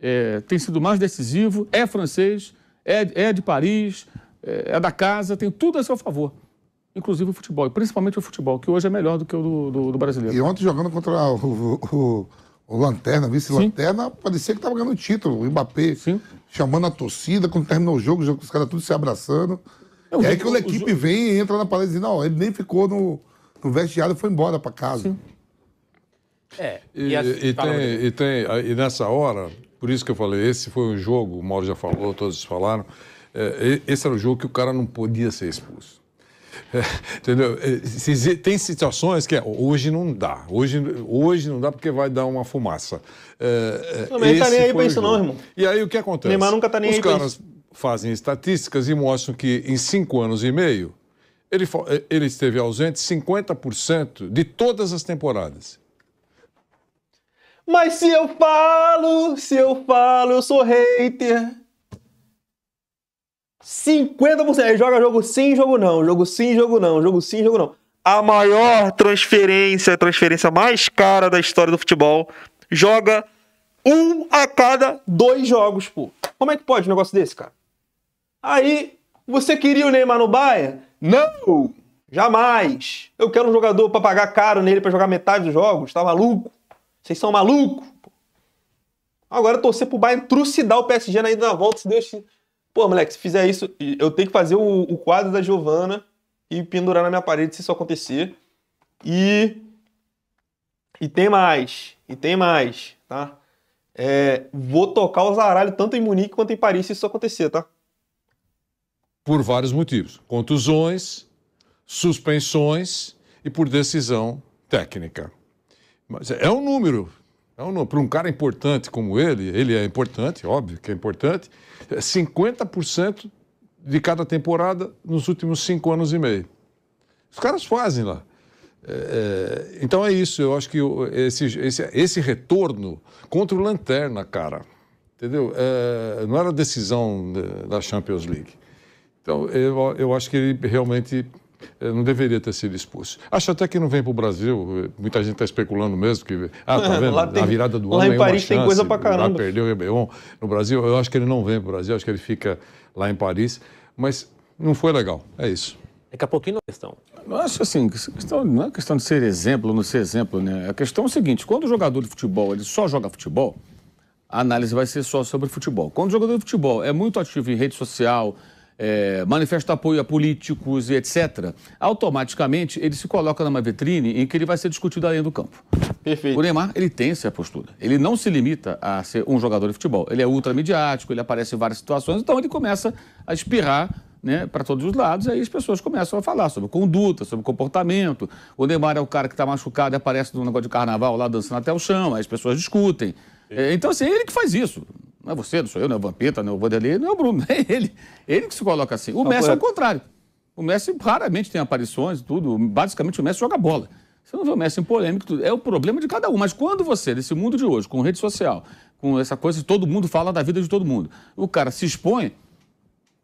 é, tem sido mais decisivo, é francês, é, é de Paris, é, é da casa, tem tudo a seu favor inclusive o futebol, e principalmente o futebol, que hoje é melhor do que o do, do, do brasileiro. E ontem jogando contra o, o, o Lanterna, vice-lanterna, parecia que estava ganhando título. O Mbappé Sim. chamando a torcida, quando terminou o jogo, os caras tudo se abraçando. É, é que a equipe vem e entra na palestra, e diz, não, ele nem ficou no, no vestiário e foi embora para casa. Sim. É, e, e, assim, e, tem, e, tem, e nessa hora, por isso que eu falei, esse foi um jogo, o Mauro já falou, todos falaram, é, esse era o jogo que o cara não podia ser expulso. Entendeu? É, tem situações que é, hoje não dá. Hoje, hoje não dá porque vai dar uma fumaça. É, é não, mas tá nem aí pra isso, não, irmão. E aí o que acontece? Neymar nunca tá nem Os aí caras fazem estatísticas e mostram que em cinco anos e meio ele, ele esteve ausente 50% de todas as temporadas. Mas se eu falo, se eu falo, eu sou hater. 50%. Ele joga jogo sim, jogo não. Jogo sim, jogo não. Jogo sim, jogo não. A maior transferência, a transferência mais cara da história do futebol, joga um a cada dois jogos, pô. Como é que pode um negócio desse, cara? Aí, você queria o Neymar no Bayern? Não! Jamais! Eu quero um jogador para pagar caro nele para jogar metade dos jogos, tá maluco? Vocês são malucos? Agora torcer pro Bayern trucidar o PSG ainda na volta, se Deus Pô, moleque, se fizer isso, eu tenho que fazer o, o quadro da Giovana e pendurar na minha parede se isso acontecer. E. E tem mais. E tem mais, tá? É, vou tocar o zaralho tanto em Munique quanto em Paris se isso acontecer, tá? Por vários motivos: contusões, suspensões e por decisão técnica. Mas é, é um número então, para um cara importante como ele, ele é importante, óbvio que é importante, 50% é de cada temporada nos últimos cinco anos e meio. Os caras fazem lá. É, é então é isso, eu acho que esse, esse, esse retorno contra o Lanterna, cara, entendeu? É, não era decisão né, da Champions League. Então eu, eu acho que ele realmente eh, não deveria ter sido expulso. Acho até que não vem para o Brasil, eh, muita gente está especulando mesmo, que ah, tá vendo, lá tem, a virada do lá ano em Paris tem coisa para caramba. Lá perdeu o Réveillon. No Brasil, eu acho que ele não vem para o Brasil, acho que ele fica lá em Paris, mas não foi legal, é isso. Daqui a pouquinho a questão. Eu acho assim, questão, não é questão de ser exemplo ou não ser exemplo, né? A questão é o seguinte, quando o jogador de futebol ele só joga futebol, a análise vai ser só sobre futebol. Quando o jogador de futebol é muito ativo em rede social, é, manifesta apoio a políticos e etc., automaticamente ele se coloca numa vitrine em que ele vai ser discutido além do campo. Perfeito. O Neymar, ele tem essa postura. Ele não se limita a ser um jogador de futebol. Ele é ultramediático, ele aparece em várias situações, então ele começa a espirrar né, para todos os lados, aí as pessoas começam a falar sobre conduta, sobre comportamento. O Neymar é o cara que está machucado e aparece num negócio de carnaval lá dançando até o chão, aí as pessoas discutem. É, então, assim, é ele que faz isso. Não é você, não sou eu, não é o Vampeta, não é o Vanderlei, não é o Bruno, é ele. Ele que se coloca assim. O Messi é o contrário. O Messi raramente tem aparições, tudo. Basicamente, o Messi joga bola. Você não vê o Messi em polêmica, tudo. é o problema de cada um. Mas quando você, nesse mundo de hoje, com rede social, com essa coisa de todo mundo fala da vida de todo mundo, o cara se expõe,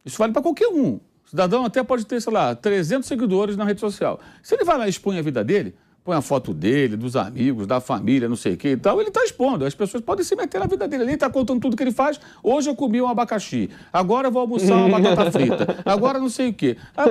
isso vale para qualquer um. O cidadão até pode ter, sei lá, 300 seguidores na rede social. Se ele vai lá e expõe a vida dele, põe a foto dele, dos amigos, da família, não sei o que e tal, ele está expondo. As pessoas podem se meter na vida dele. Ele está contando tudo que ele faz. Hoje eu comi um abacaxi, agora eu vou almoçar uma batata frita, agora não sei o quê. Ah,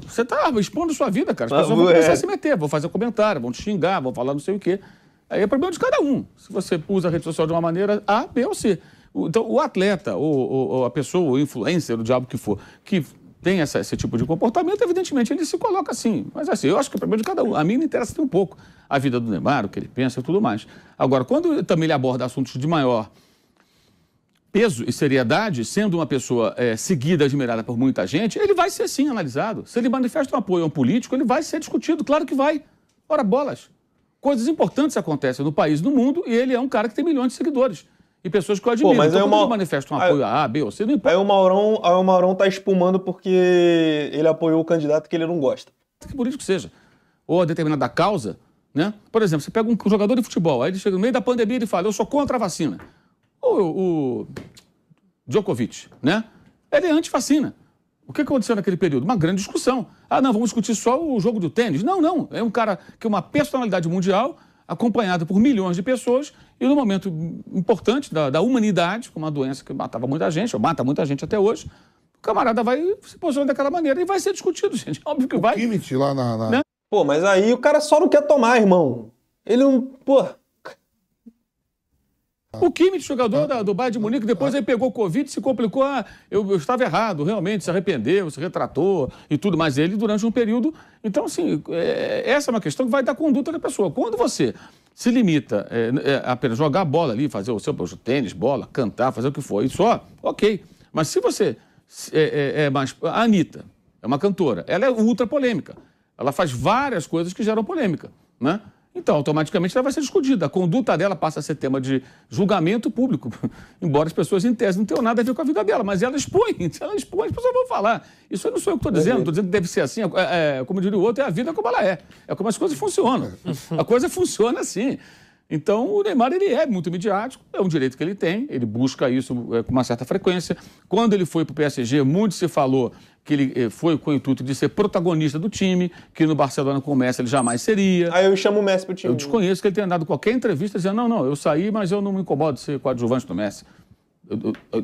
você está expondo sua vida, cara. As pessoas vão começar a é. se meter, vão fazer comentário, vão te xingar, vão falar não sei o quê. Aí é problema de cada um. Se você usa a rede social de uma maneira A, B ou C. Então, o atleta, ou, ou, ou a pessoa, o influencer, o diabo que for, que tem essa, esse tipo de comportamento, evidentemente ele se coloca assim. Mas assim, eu acho que é problema de cada um. A mim me interessa um pouco a vida do Neymar, o que ele pensa e tudo mais. Agora, quando também ele aborda assuntos de maior peso e seriedade, sendo uma pessoa é, seguida, admirada por muita gente, ele vai ser sim analisado. Se ele manifesta um apoio a um político, ele vai ser discutido, claro que vai. Ora, bolas. Coisas importantes acontecem no país, no mundo, e ele é um cara que tem milhões de seguidores. E pessoas que eu admiro. Pô, mas então, quando manifestam um apoio aí, a A, B ou C, não importa. Aí o, Maurão, aí o Maurão tá espumando porque ele apoiou o candidato que ele não gosta. Que político seja. Ou a determinada causa, né? Por exemplo, você pega um jogador de futebol, aí ele chega no meio da pandemia e fala, eu sou contra a vacina. Ou o Djokovic, né? Ele é anti-vacina. O que aconteceu naquele período? Uma grande discussão. Ah, não, vamos discutir só o jogo do tênis. Não, não. É um cara que é uma personalidade mundial acompanhada por milhões de pessoas e no momento importante da, da humanidade, com uma doença que matava muita gente, ou mata muita gente até hoje, o camarada vai se posicionar daquela maneira e vai ser discutido, gente. Óbvio que o vai. Kimmich lá na... na... Né? Pô, mas aí o cara só não quer tomar, irmão. Ele não... Pô... O Kimmich, jogador da, do Bayern de Munique, depois aí pegou o Covid, se complicou. Ah, eu, eu, estava errado, realmente, se arrependeu, se retratou e tudo mais. Ele, durante um período. Então, assim, é, essa é uma questão que vai da conduta da pessoa. Quando você se limita é, é, a apenas jogar bola ali, fazer o seu o tênis, bola, cantar, fazer o que for, e só, ok. Mas se você é, é, é, mais. A Anitta é uma cantora, ela é ultra polêmica. Ela faz várias coisas que geram polêmica, né? então automaticamente ela vai ser discutida. A conduta dela passa a ser tema de julgamento público, embora as pessoas em tese não tenham nada a ver com a vida dela, mas ela expõe, ela expõe, as pessoas vão falar. Isso eu não sou eu que estou é, dizendo, estou é. dizendo que deve ser assim, é, é, como diria o outro, é a vida como ela é, é como as coisas funcionam. É. A coisa funciona assim. Então, o Neymar ele é muito midiático, é um direito que ele tem, ele busca isso é, com uma certa frequência. Quando ele foi para o PSG, muito se falou que ele é, foi com o intuito de ser protagonista do time, que no Barcelona com o Messi ele jamais seria. Aí eu chamo o Messi para o time. Eu desconheço que ele tenha dado qualquer entrevista dizendo: não, não, eu saí, mas eu não me incomodo de ser coadjuvante do Messi.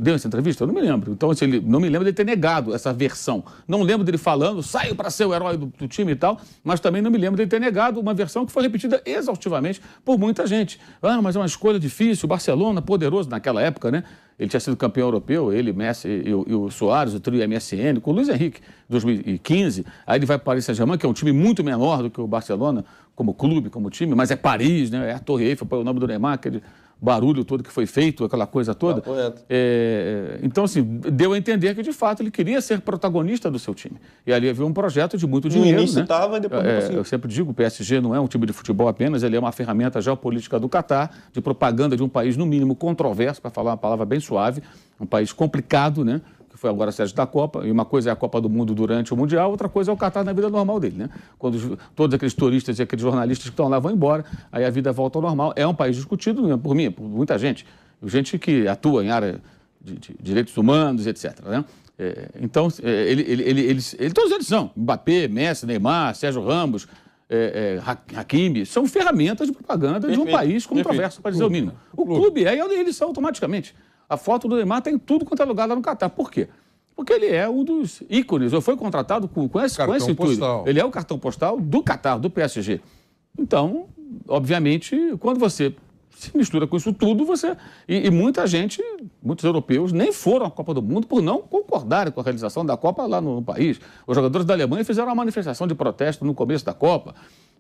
Deu essa entrevista? Eu não me lembro. Então, assim, ele, não me lembro dele ter negado essa versão. Não lembro dele falando, saio para ser o herói do, do, time e tal, mas também não me lembro dele ter negado uma versão que foi repetida exaustivamente por muita gente. Ah, mas é uma escolha difícil, Barcelona, poderoso naquela época, né? Ele tinha sido campeão europeu, ele, Messi e, e, o Soares, o trio MSN, com o Luiz Henrique, 2015. Aí ele vai para o Paris Saint-Germain, que é um time muito menor do que o Barcelona, como clube, como time, mas é Paris, né? É a Torre Eiffel, foi o nome do Neymar, aquele barulho todo que foi feito, aquela coisa toda. Ah, é, então, assim, deu a entender que, de fato, ele queria ser protagonista do seu time. E ali havia um projeto de muito dinheiro. No início estava né? e depois é, não é, Eu sempre digo, o PSG não é um time de futebol apenas, ele é uma ferramenta geopolítica do Catar, de propaganda de um país, no mínimo, controverso, para falar uma palavra bem suave, um país complicado, né? foi agora sede da Copa, e uma coisa é a Copa do Mundo durante o Mundial, outra coisa é o Catar na vida normal dele, né? Quando os, todos aqueles turistas e aqueles jornalistas que estão lá vão embora, aí a vida volta ao normal. É um país discutido né, por mim, por muita gente, gente que atua em área de, de direitos humanos, etc. Né? É, então, é, ele, ele, ele, eles, ele, todos eles são, Mbappé, Messi, Neymar, Sérgio Ramos, é, é, Hakimi, são ferramentas de propaganda Perfeito. de um país controverso, para dizer o mínimo. O clube é e eles são automaticamente. A foto do Neymar está em tudo quanto é lugar lá no Catar. Por quê? Porque ele é um dos ícones, ou foi contratado com, com esse, cartão com esse postal. Tudo. Ele é o cartão postal do Catar, do PSG. Então, obviamente, quando você se mistura com isso tudo, você. E, e, muita gente, muitos europeus, nem foram à Copa do Mundo por não concordarem com a realização da Copa lá no, no país. Os jogadores da Alemanha fizeram uma manifestação de protesto no começo da Copa.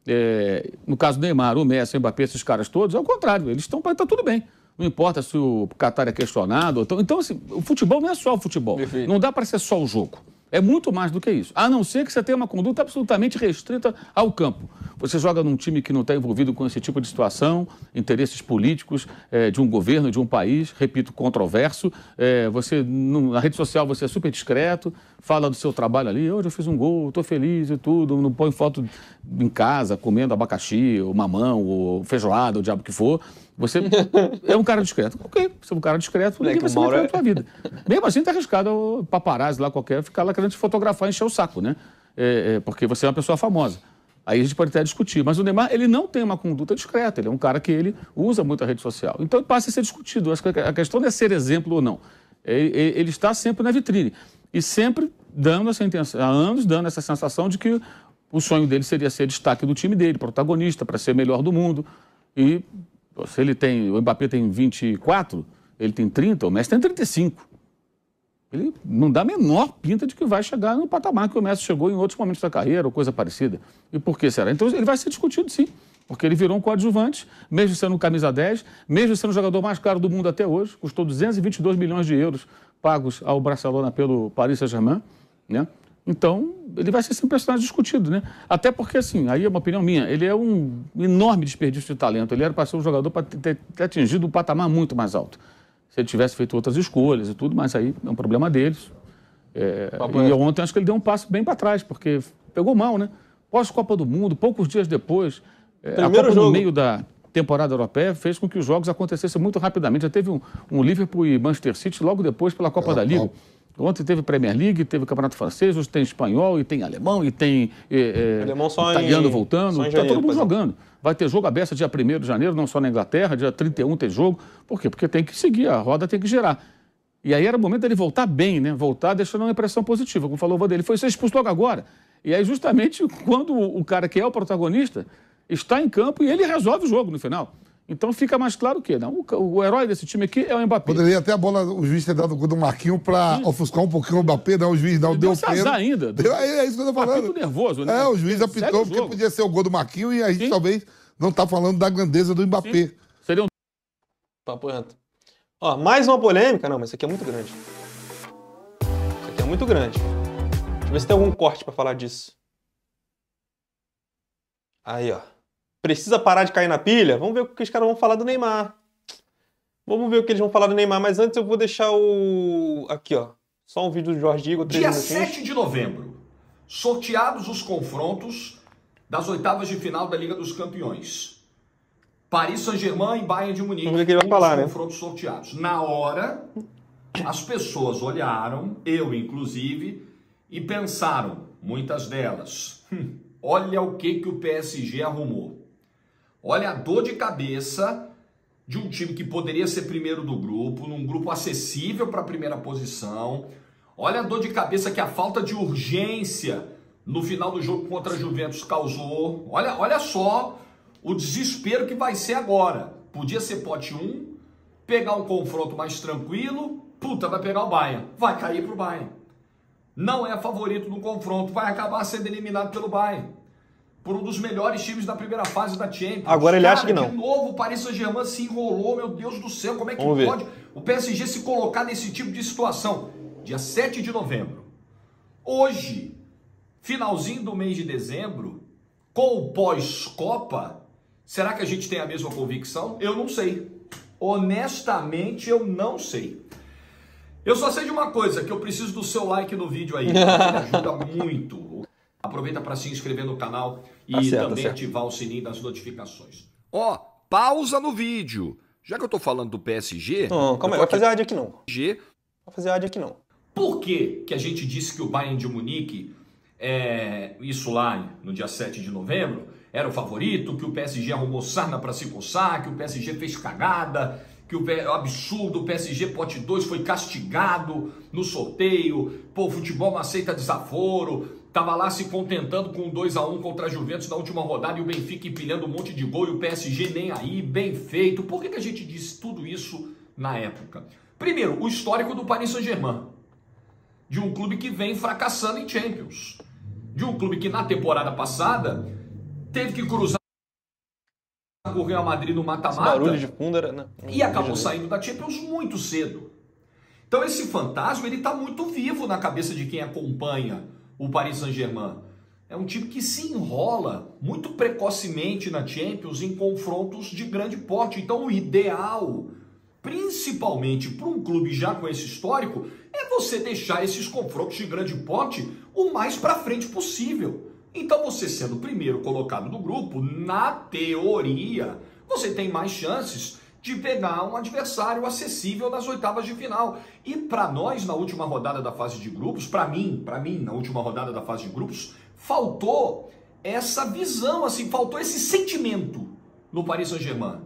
É, no caso do Neymar, o Messi, o Mbappé, esses caras todos, é o contrário, eles estão. para tá estar tudo bem não importa se o Qatar é questionado. Então, então assim, o futebol não é só o futebol. Perfeito. Não dá para ser só o jogo. É muito mais do que isso. A não ser que você tenha uma conduta absolutamente restrita ao campo. Você joga num time que não está envolvido com esse tipo de situação, interesses políticos é, de um governo, de um país, repito, controverso. É, você, na rede social, você é super discreto fala do seu trabalho ali, hoje eu fiz um gol, estou feliz e tudo, não põe foto em casa comendo abacaxi, ou mamão, ou feijoada, ou o diabo que for. Você é um cara discreto. Ok, você é um cara discreto, ninguém é vai saber da tua é- vida. Mesmo assim, está arriscado o paparazzi lá qualquer ficar lá querendo te fotografar e encher o saco, né? É, é, porque você é uma pessoa famosa. Aí a gente pode até discutir, mas o Neymar ele não tem uma conduta discreta, ele é um cara que ele usa muito a rede social. Então passa a ser discutido. A questão não é ser exemplo ou não. Ele, é, ele está sempre na vitrine e sempre dando essa intenção, há anos dando essa sensação de que o sonho dele seria ser destaque do time dele, protagonista, para ser melhor do mundo. E se ele tem, o Mbappé tem 24, ele tem 30, o Messi tem 35. Ele não dá a menor pinta de que vai chegar no patamar que o Messi chegou em outros momentos da carreira ou coisa parecida. E por que será? Então ele vai ser discutido sim, porque ele virou um coadjuvante, mesmo sendo camisa 10, mesmo sendo o jogador mais caro do mundo até hoje, custou 222 milhões de euros pagos ao Barcelona pelo Paris Saint-Germain, né? Então, ele vai ser sempre um personagem discutido, né? Até porque, assim, aí é uma opinião minha, ele é um enorme desperdício de talento. Ele era para ser um jogador para ter, atingido um patamar muito mais alto. Se ele tivesse feito outras escolhas e tudo, mas aí é um problema deles. É, e ontem acho que ele deu um passo bem para trás, porque pegou mal, né? Pós-Copa do Mundo, poucos dias depois, é, a Copa jogo. no meio da, temporada europeia fez com que os jogos acontecessem muito rapidamente. Já teve um, um Liverpool e Manchester City logo depois pela Copa é, da Liga. Ontem teve Premier League, teve Campeonato Francês, hoje tem espanhol e tem alemão e tem é, é, alemão só italiano em, voltando. Está todo mundo jogando. É. Vai ter jogo aberto dia 1 de janeiro, não só na Inglaterra, dia 31 tem jogo. Por quê? Porque tem que seguir, a roda tem que girar. E aí era o momento dele voltar bem, né? Voltar deixando uma impressão positiva. Como falou o Vander, ele foi ser expulso logo agora. E aí, justamente, quando o cara que é o protagonista está em campo e ele resolve o jogo no final. Então fica mais claro que não. O, né? o, herói desse time aqui é o Mbappé. Poderia até a bola, o juiz ter dado o gol do Marquinho para ofuscar um pouquinho o Mbappé, não, né? o juiz não deu, deu ainda. Deu, é, é, isso que eu tô tá falando. Apito nervoso, né? É, o juiz apitou porque podia ser o gol do Marquinho e a gente Sim. talvez não tá falando da grandeza do Mbappé. Sim. Seria um papo reto. Ó, mais uma polêmica, não, mas isso aqui é muito grande. Isso aqui é muito grande. Deixa eu ver se tem algum corte para falar disso. Aí, ó. Precisa parar de cair na pilha? Vamos ver o que os caras vão falar do Neymar. Vamos ver o que eles vão falar do Neymar, mas antes eu vou deixar o. Aqui, ó. Só um vídeo do Jorge Igor. Dia 7 de novembro, sorteados os confrontos das oitavas de final da Liga dos Campeões. Paris Saint-Germain e Bayern de Munique. Vamos ver o que ele vai falar, né? confrontos sorteados. Na hora, as pessoas olharam, eu inclusive, e pensaram, muitas delas, hum, olha o que, que o PSG arrumou. Olha a dor de cabeça de um time que poderia ser primeiro do grupo, num grupo acessível para a primeira posição. Olha a dor de cabeça que a falta de urgência no final do jogo contra a Juventus causou. Olha, olha só o desespero que vai ser agora. Podia ser pote 1, pegar um confronto mais tranquilo. Puta, vai pegar o Bayern. Vai cair pro Bayern. Não é favorito no confronto, vai acabar sendo eliminado pelo Bayern por um dos melhores times da primeira fase da Champions. Agora ele Cara, acha que não. De novo, o Paris Saint-Germain se enrolou, meu Deus do céu, como é que Vamos pode ver. o PSG se colocar nesse tipo de situação? Dia 7 de novembro. Hoje, finalzinho do mês de dezembro, com o pós-Copa, será que a gente tem a mesma convicção? Eu não sei. Honestamente, eu não sei. Eu só sei de uma coisa, que eu preciso do seu like no vídeo aí. Me ajuda muito. Aproveita para se inscrever no canal. Tá e tá também ativar o sininho das notificações. Ó, pausa no vídeo. Já que eu tô falando do PSG. Não, calma aí, vai fazer ad aqui não. G. Vai fazer ad aqui não. Por que, que a gente disse que o Bayern de Munique, é, isso lá no dia 7 de novembro, era o favorito, que o PSG arrumou sarna para se coçar, que o PSG fez cagada, que o absurdo, o PSG Pote 2 foi castigado no sorteio, pô, o futebol não aceita desaforo, Estava lá se contentando com 2 a 1 contra a Juventus na última rodada e o Benfica empilhando um monte de gol e o PSG nem aí, bem feito. Por que, que a gente disse tudo isso na época? Primeiro, o histórico do Paris Saint-Germain, de um clube que vem fracassando em Champions, de um clube que na temporada passada teve que cruzar com o Real Madrid no mata-mata de né? e acabou saindo da Champions muito cedo. Então esse fantasma ele está muito vivo na cabeça de quem acompanha o Paris Saint-Germain. É um time que se enrola muito precocemente na Champions em confrontos de grande porte. Então, o ideal, principalmente para um clube já com esse histórico, é você deixar esses confrontos de grande porte o mais para frente possível. Então, você sendo o primeiro colocado do grupo, na teoria, você tem mais chances de pegar um adversário acessível nas oitavas de final. E para nós, na última rodada da fase de grupos, para mim, para mim, na última rodada da fase de grupos, faltou essa visão, assim, faltou esse sentimento no Paris Saint-Germain.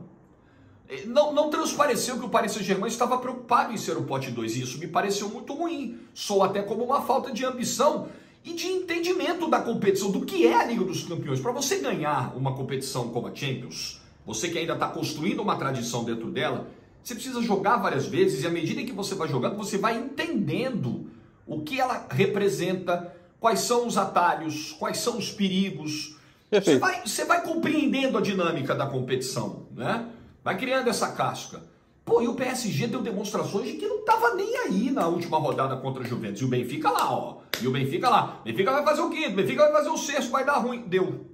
Não, não transpareceu que o Paris Saint-Germain estava preocupado em ser o pote 2, e isso me pareceu muito ruim. Sou até como uma falta de ambição e de entendimento da competição, do que é a Liga dos Campeões. Para você ganhar uma competição como a Champions, você que ainda está construindo uma tradição dentro dela, você precisa jogar várias vezes e à medida que você vai jogando, você vai entendendo o que ela representa, quais são os atalhos, quais são os perigos. Você vai, você vai compreendendo a dinâmica da competição, né? Vai criando essa casca. Pô, e o PSG deu demonstrações de que não estava nem aí na última rodada contra o Juventus. E o Benfica lá, ó. E o Benfica lá. Benfica vai fazer o quinto, Benfica vai fazer o sexto, vai dar ruim. Deu.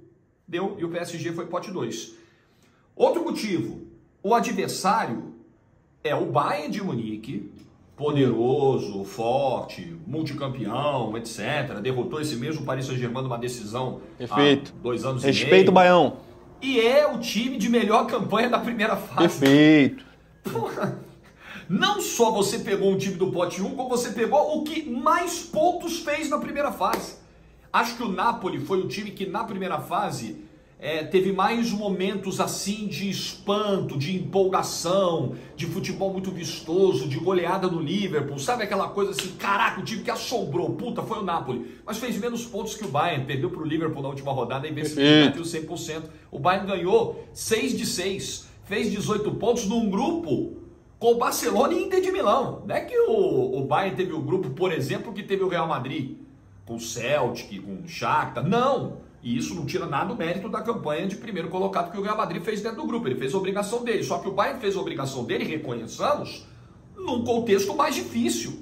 Deu. E o PSG foi pote 2. Outro motivo, o adversário é o Bayern de Munique, poderoso, forte, multicampeão, etc. Derrotou esse mesmo Paris Saint-Germain numa decisão Perfeito. há dois anos Respeito, e meio. Respeito, Baião. E é o time de melhor campanha da primeira fase. Perfeito. Não só você pegou um time do pote 1, como você pegou o que mais pontos fez na primeira fase. Acho que o Napoli foi o time que na primeira fase é, teve mais momentos assim de espanto, de empolgação, de futebol muito vistoso, de goleada no Liverpool, sabe aquela coisa assim, caraca, o time que assombrou, puta, foi o Napoli, mas fez menos pontos que o Bayern, perdeu para o Liverpool na última rodada e venceu 100%. É. O Bayern ganhou 6 de 6, fez 18 pontos num grupo com o Barcelona e Inter de Milão. Não é que o, o Bayern teve o grupo, por exemplo, que teve o Real Madrid, com o Celtic, com o Shakhtar, não. E isso não tira nada do mérito da campanha de primeiro colocado que o Real Madrid fez dentro do grupo. Ele fez a obrigação dele. Só que o Bayern fez a obrigação dele, reconheçamos, num contexto mais difícil.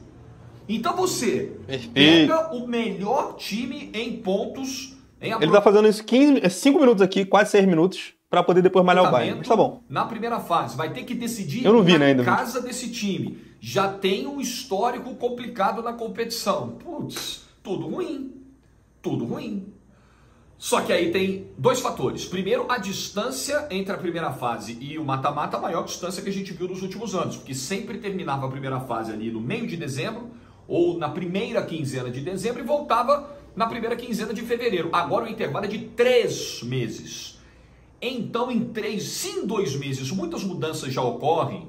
Então você pega o melhor time em pontos. Em Ele está fazendo isso 15, 5 é minutos aqui, quase 6 minutos, para poder depois malhar o Bayern. Mas tá bom. Na primeira fase, vai ter que decidir Eu não vi, na né, ainda, casa desse time. Já tem um histórico complicado na competição. Putz, tudo ruim. Tudo ruim. Só que aí tem dois fatores. Primeiro, a distância entre a primeira fase e o mata-mata, a maior distância que a gente viu nos últimos anos, porque sempre terminava a primeira fase ali no meio de dezembro ou na primeira quinzena de dezembro e voltava na primeira quinzena de fevereiro. Agora o intervalo é de três meses. Então, em três, sim, dois meses, muitas mudanças já ocorrem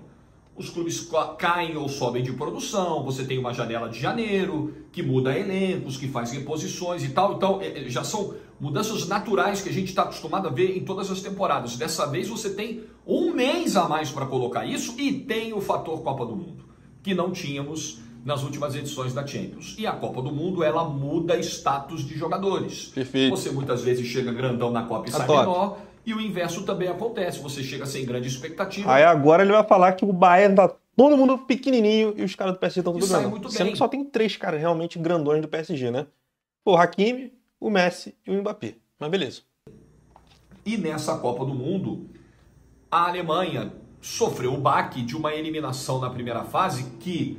os clubes caem ou sobem de produção, você tem uma janela de janeiro que muda elencos, que faz reposições e tal. Então, é, é, já são mudanças naturais que a gente está acostumado a ver em todas as temporadas. Dessa vez você tem um mês a mais para colocar isso e tem o fator Copa do Mundo, que não tínhamos nas últimas edições da Champions. E a Copa do Mundo, ela muda status de jogadores. Perfeito. Você muitas vezes chega grandão na Copa e sai menor. E o inverso também acontece, você chega sem grande expectativa. Aí agora ele vai falar que o Bayern tá todo mundo pequenininho e os caras do PSG estão tudo grande. Sendo que só tem três caras realmente grandões do PSG, né? O Hakimi, o Messi e o Mbappé. Mas beleza. E nessa Copa do Mundo, a Alemanha sofreu o baque de uma eliminação na primeira fase que,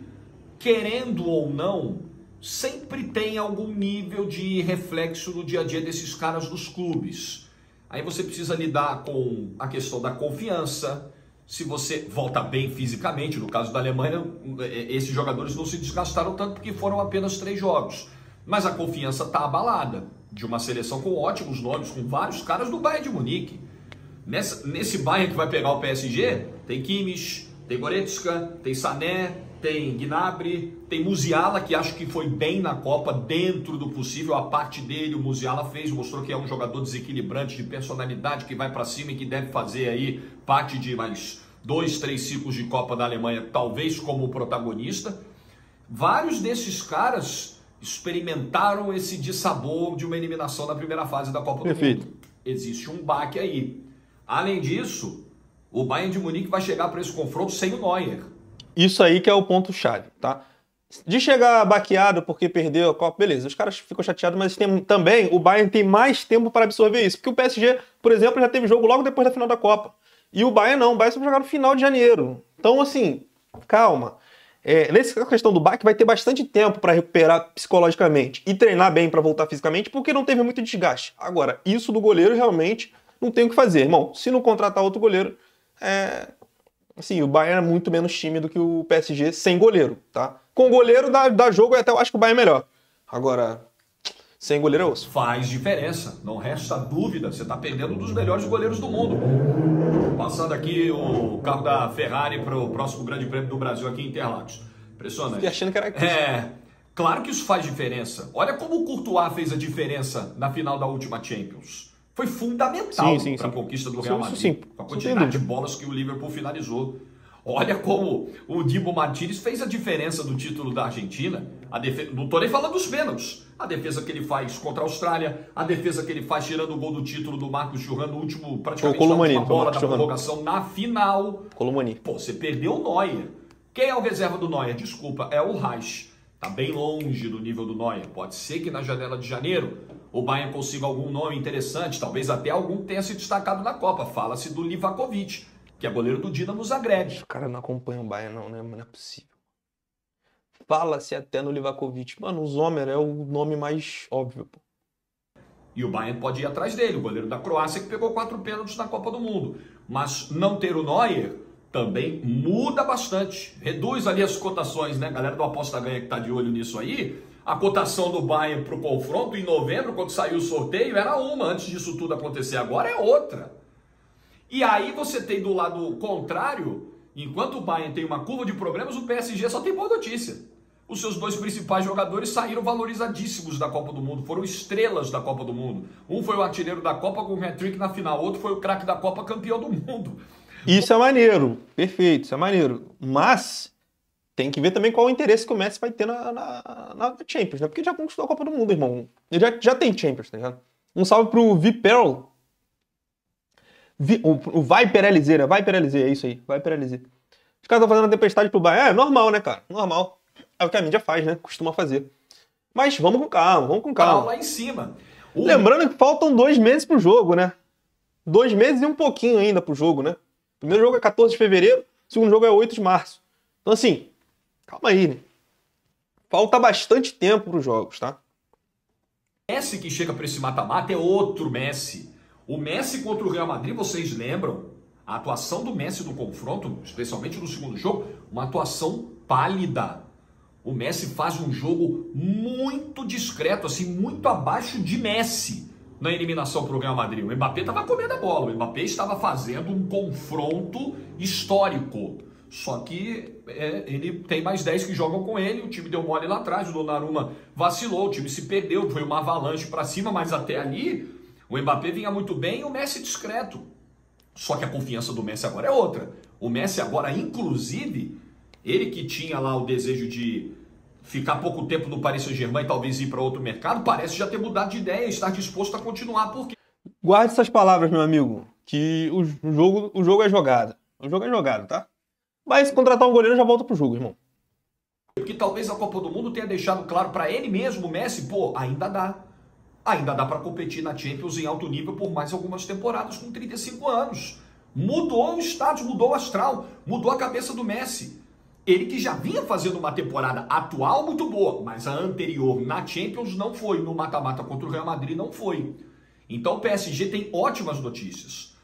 querendo ou não, sempre tem algum nível de reflexo no dia a dia desses caras dos clubes. Aí você precisa lidar com a questão da confiança, se você volta bem fisicamente, no caso da Alemanha, é, é, esses jogadores não se desgastaram tanto porque foram apenas três jogos. Mas a confiança está abalada de uma seleção com ótimos nomes, com vários caras do Bayern de Munique. Nessa, nesse Bayern que vai pegar o PSG, tem Kimmich, tem Goretzka, tem Sané, tem Gnabry, tem Musiala, que acho que foi bem na Copa, dentro do possível, a parte dele o Musiala fez, mostrou que é um jogador desequilibrante, de personalidade, que vai para cima e que deve fazer aí parte de mais dois, três ciclos de Copa da Alemanha, talvez como protagonista. Vários desses caras experimentaram esse dissabor de uma eliminação na primeira fase da Copa Perfeito. do Mundo. Existe um baque aí. Além disso, o Bayern de Munique vai chegar para esse confronto sem o Neuer isso aí que é o ponto-chave, tá? De chegar baqueado porque perdeu a Copa, beleza, os caras ficam chateados, mas tem, também o Bayern tem mais tempo para absorver isso. Porque o PSG, por exemplo, já teve jogo logo depois da final da Copa. E o Bayern não, o Bayern só vai jogar no final de janeiro. Então, assim, calma. É, nessa questão do baque, vai ter bastante tempo para recuperar psicologicamente e treinar bem para voltar fisicamente, porque não teve muito desgaste. Agora, isso do goleiro realmente não tem o que fazer, irmão. Se não contratar outro goleiro, é, Assim, o Bayern é muito menos time do que o PSG sem goleiro, tá? Com goleiro dá, dá jogo e até eu acho que o Bayern é melhor. Agora, sem goleiro é osso. Faz diferença, não resta dúvida. Você está perdendo um dos melhores goleiros do mundo. Passando aqui o carro da Ferrari para o próximo Grande Prêmio do Brasil aqui em Interlagos. Impressionante. Fiquei achando que era É, claro que isso faz diferença. Olha como o Courtois fez a diferença na final da última Champions foi fundamental para a conquista do Real Madrid. Sim, sim. Com a quantidade de bolas que o Liverpool finalizou. Olha como o Dibo Martínez fez a diferença do título da Argentina. A defesa, não estou nem falando dos pênaltis. A defesa que ele faz contra a Austrália, a defesa que ele faz tirando o gol do título do Marcos Churran no último, praticamente o Columani, na última bola da prorrogação, na final. Columani. Pô, você perdeu o Neuer. Quem é o reserva do Neuer? Desculpa, é o Reich. Está bem longe do nível do Neuer. Pode ser que na janela de janeiro o Bayern consiga algum nome interessante, talvez até algum tenha se destacado na Copa. Fala-se do Livakovic, que é goleiro do Dinamo Zagreb. O cara não acompanha o Bayern não, né? Mas não é possível. Fala-se até no Livakovic. Mano, o Zomer é o nome mais óbvio, pô. E o Bayern pode ir atrás dele, o goleiro da Croácia que pegou quatro pênaltis na Copa do Mundo. Mas não ter o Neuer também muda bastante. Reduz ali as cotações, né? Galera do Aposta Ganha que tá de olho nisso aí, a cotação do Bayern para o confronto em novembro, quando saiu o sorteio, era uma antes disso tudo acontecer. Agora é outra. E aí você tem do lado contrário, enquanto o Bayern tem uma curva de problemas, o PSG só tem boa notícia. Os seus dois principais jogadores saíram valorizadíssimos da Copa do Mundo, foram estrelas da Copa do Mundo. Um foi o artilheiro da Copa com o hat-trick na final, outro foi o craque da Copa campeão do mundo. Isso é maneiro, perfeito, isso é maneiro. Mas tem que ver também qual o interesse que o Messi vai ter na, na, na Champions, né? Porque já conquistou a Copa do Mundo, irmão. Ele já, já tem Champions, tá ligado? Um salve pro Viperl. Vi, o, o Vai Perelizeira, é isso aí, Vai Perelizeira. Os caras estão fazendo a tempestade pro Bahia. É normal, né, cara? Normal. É o que a mídia faz, né? Costuma fazer. Mas vamos com calma, vamos com calma. lá em cima. Lembrando que faltam dois meses pro jogo, né? Dois meses e um pouquinho ainda pro jogo, né? Primeiro jogo é 14 de fevereiro, segundo jogo é 8 de março. Então, assim, Calma aí, né? Falta bastante tempo para os jogos, tá? Messi que chega para esse mata-mata é outro Messi. O Messi contra o Real Madrid, vocês lembram? A atuação do Messi no confronto, especialmente no segundo jogo, uma atuação pálida. O Messi faz um jogo muito discreto, assim, muito abaixo de Messi na eliminação para o Real Madrid. O Mbappé estava comendo a bola, o Mbappé estava fazendo um confronto histórico. Só que é, ele tem mais 10 que jogam com ele, o time deu mole lá atrás, o Donnarumma vacilou, o time se perdeu, foi uma avalanche para cima, mas até ali o Mbappé vinha muito bem e o Messi discreto. Só que a confiança do Messi agora é outra. O Messi agora, inclusive, ele que tinha lá o desejo de ficar pouco tempo no Paris Saint-Germain e talvez ir para outro mercado, parece já ter mudado de ideia, e estar disposto a continuar. Porque... Guarde essas palavras, meu amigo, que o jogo, o jogo é jogado. O jogo é jogado, tá? Mas contratar um goleiro já volta pro jogo, irmão. Porque talvez a Copa do Mundo tenha deixado claro para ele mesmo, Messi, pô, ainda dá. Ainda dá para competir na Champions em alto nível por mais algumas temporadas com 35 anos. Mudou o estádio, mudou o astral, mudou a cabeça do Messi. Ele que já vinha fazendo uma temporada atual muito boa, mas a anterior na Champions não foi, no mata-mata contra o Real Madrid não foi. Então o PSG tem ótimas notícias.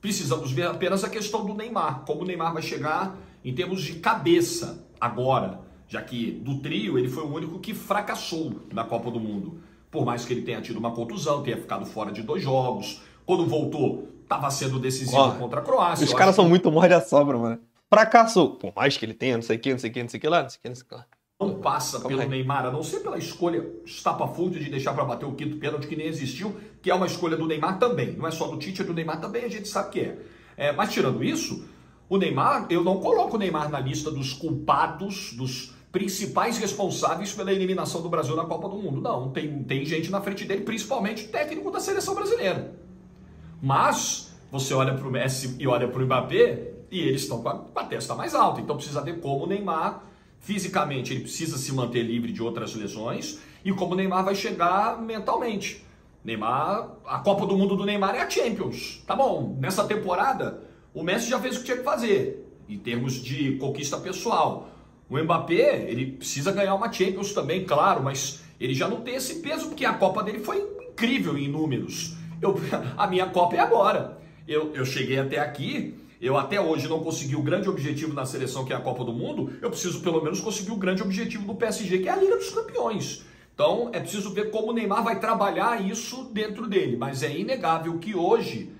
Precisamos ver apenas a questão do Neymar, como o Neymar vai chegar em termos de cabeça agora, já que do trio ele foi o único que fracassou na Copa do Mundo. Por mais que ele tenha tido uma contusão, tenha ficado fora de dois jogos, quando voltou, estava sendo decisivo Ó, contra a Croácia. Os caras são muito morde a sobra, mano. Fracassou. Por mais que ele tenha, não sei o que, não sei o que, não sei o que lá, não sei o que, não sei o que lá não passa pelo Neymar, a não ser pela escolha estapafúrdia de deixar para bater o quinto pênalti, que nem existiu, que é uma escolha do Neymar também. Não é só do Tite, é do Neymar também, a gente sabe que é. é mas tirando isso, o Neymar, eu não coloco o Neymar na lista dos culpados, dos principais responsáveis pela eliminação do Brasil na Copa do Mundo. Não, tem, tem gente na frente dele, principalmente o técnico da seleção brasileira. Mas você olha para o Messi e olha para o Mbappé, e eles estão com a, com a testa mais alta. Então precisa ver como o Neymar Fisicamente, ele precisa se manter livre de outras lesões e como o Neymar vai chegar mentalmente. Neymar, a Copa do Mundo do Neymar é a Champions. Tá bom, nessa temporada, o Messi já fez o que tinha que fazer em termos de conquista pessoal. O Mbappé, ele precisa ganhar uma Champions também, claro, mas ele já não tem esse peso porque a Copa dele foi incrível em números. Eu, a minha Copa é agora. Eu, eu cheguei até aqui eu até hoje não consegui o grande objetivo na seleção, que é a Copa do Mundo, eu preciso pelo menos conseguir o grande objetivo do PSG, que é a Liga dos Campeões. Então é preciso ver como o Neymar vai trabalhar isso dentro dele, mas é inegável que hoje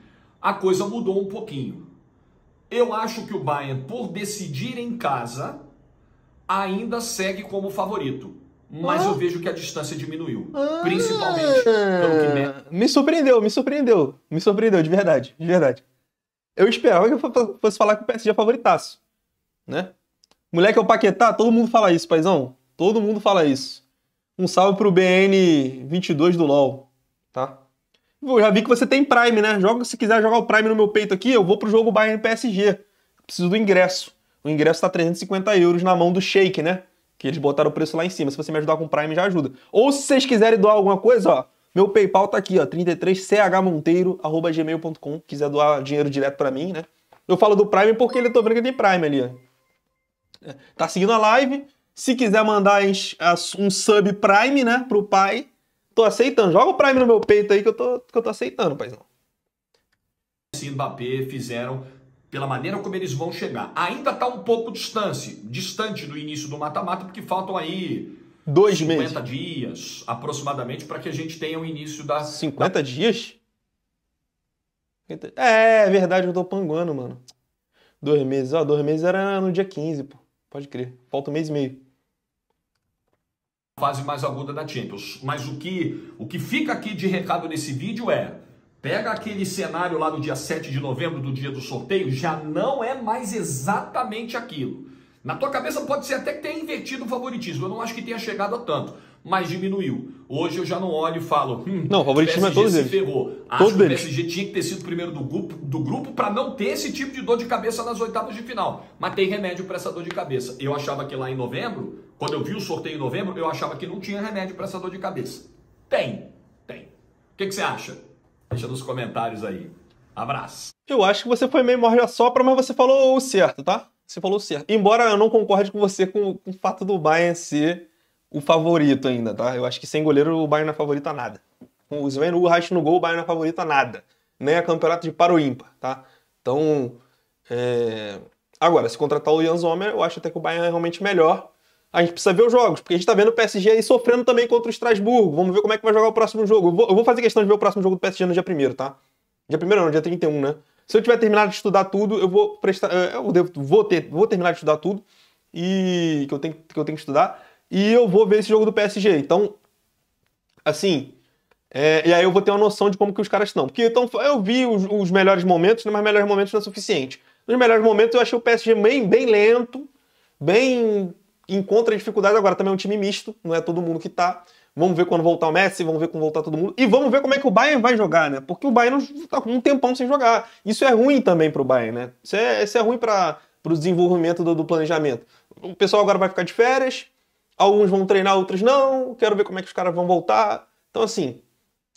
a coisa mudou um pouquinho. Eu acho que o Bayern, por decidir em casa, ainda segue como favorito. Mas ah. eu vejo que a distância diminuiu. Ah. Principalmente pelo que. Me surpreendeu, me surpreendeu. Me surpreendeu, de verdade, de verdade eu esperava que eu fosse falar que o PSG é favoritaço, né? Moleque é o Paquetá, todo mundo fala isso, paizão. Todo mundo fala isso. Um salve pro BN22 do LoL, tá? Eu já vi que você tem Prime, né? Joga, se quiser jogar o Prime no meu peito aqui, eu vou pro jogo Bayern PSG. Preciso do ingresso. O ingresso tá 350 euros na mão do Shake, né? Que eles botaram o preço lá em cima. Se você me ajudar com o Prime, já ajuda. Ou se vocês quiserem doar alguma coisa, ó. Meu PayPal tá aqui, ó, 33chmonteiro@gmail.com, quiser doar dinheiro direto para mim, né? Eu falo do Prime porque ele tô vendo que tem Prime ali, ó. É, tá seguindo a live. Se quiser mandar um sub Prime, né, pro pai, tô aceitando. Joga o Prime no meu peito aí que eu tô, que eu tô aceitando, paizão. Messi Mbappé fizeram pela maneira como eles vão chegar. Ainda tá um pouco distante, distante do início do mata-mata, porque faltam aí Dois 50 meses. 50 dias, aproximadamente, para que a gente tenha o início da. 50 da... dias? É, é verdade, eu tô panguando, mano. Dois meses. Ó, dois meses era no dia 15, pô. Pode crer. Falta um mês e meio. Fase mais aguda da Champions. Mas o que, o que fica aqui de recado nesse vídeo é. Pega aquele cenário lá do dia 7 de novembro, do dia do sorteio, já não é mais exatamente aquilo. Na tua cabeça pode ser até que tenha invertido o favoritismo. Eu não acho que tenha chegado a tanto, mas diminuiu. Hoje eu já não olho e falo. Hum, não, o favoritismo é todos eles. Ferrou. Acho todos que o PSG eles. tinha que ter sido primeiro do grupo, do grupo para não ter esse tipo de dor de cabeça nas oitavas de final. Mas tem remédio para essa dor de cabeça. Eu achava que lá em novembro, quando eu vi o sorteio em novembro, eu achava que não tinha remédio para essa dor de cabeça. Tem, tem. O que, que você acha? Deixa nos comentários aí. Abraço. Eu acho que você foi meio morre a sopra, mas você falou o certo, tá? você falou certo. Embora eu não concorde com você com, com o fato do Bayern ser o favorito ainda, tá? Eu acho que sem goleiro o Bayern não é favorito a nada. Com o Sven Urreich no gol, o Bayern não é favorito a nada. Nem a campeonato de para o ímpar, tá? Então, é... agora, se contratar o Jan Sommer, eu acho até que o Bayern é realmente melhor. A gente precisa ver os jogos, porque a gente tá vendo o PSG aí sofrendo também contra o Estrasburgo. Vamos ver como é que vai jogar o próximo jogo. Eu vou, eu vou fazer questão de ver o próximo jogo do PSG no dia 1 tá? Dia 1 não, dia 31, né? Se eu tiver terminado de estudar tudo, eu vou prestar. Eh, eu devo, vou, ter, vou terminar de estudar tudo e que eu, tenho, que eu tenho que estudar. E eu vou ver esse jogo do PSG. Então, assim. É, e aí eu vou ter uma noção de como que os caras estão. Porque então, eu vi os, os melhores momentos, né, mas melhores momentos não é suficiente. Nos melhores momentos eu achei o PSG bem, bem lento, bem encontra dificuldade agora. Também é um time misto, não é todo mundo que tá. Vamos ver quando voltar o Messi, vamos ver quando voltar todo mundo. E vamos ver como é que o Bayern vai jogar, né? Porque o Bayern está com um tempão sem jogar. Isso é ruim também para o Bayern, né? Isso é, isso é ruim para o desenvolvimento do, do planejamento. O pessoal agora vai ficar de férias, alguns vão treinar, outros não. Quero ver como é que os caras vão voltar. Então, assim,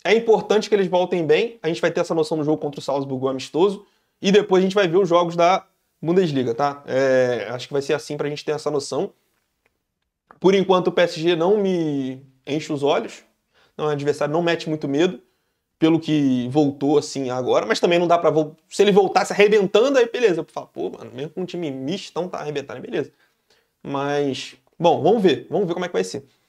é importante que eles voltem bem. A gente vai ter essa noção no jogo contra o Salzburgo amistoso. E depois a gente vai ver os jogos da Bundesliga, tá? É, acho que vai ser assim para a gente ter essa noção. Por enquanto, o PSG não me enche os olhos. Não, o é adversário não mete muito medo, pelo que voltou assim agora, mas também não dá para se ele voltasse arrebentando aí beleza, eu falo, pô, mano, mesmo com um time mistão então tá arrebentando, beleza. Mas bom, vamos ver, vamos ver como é que vai ser.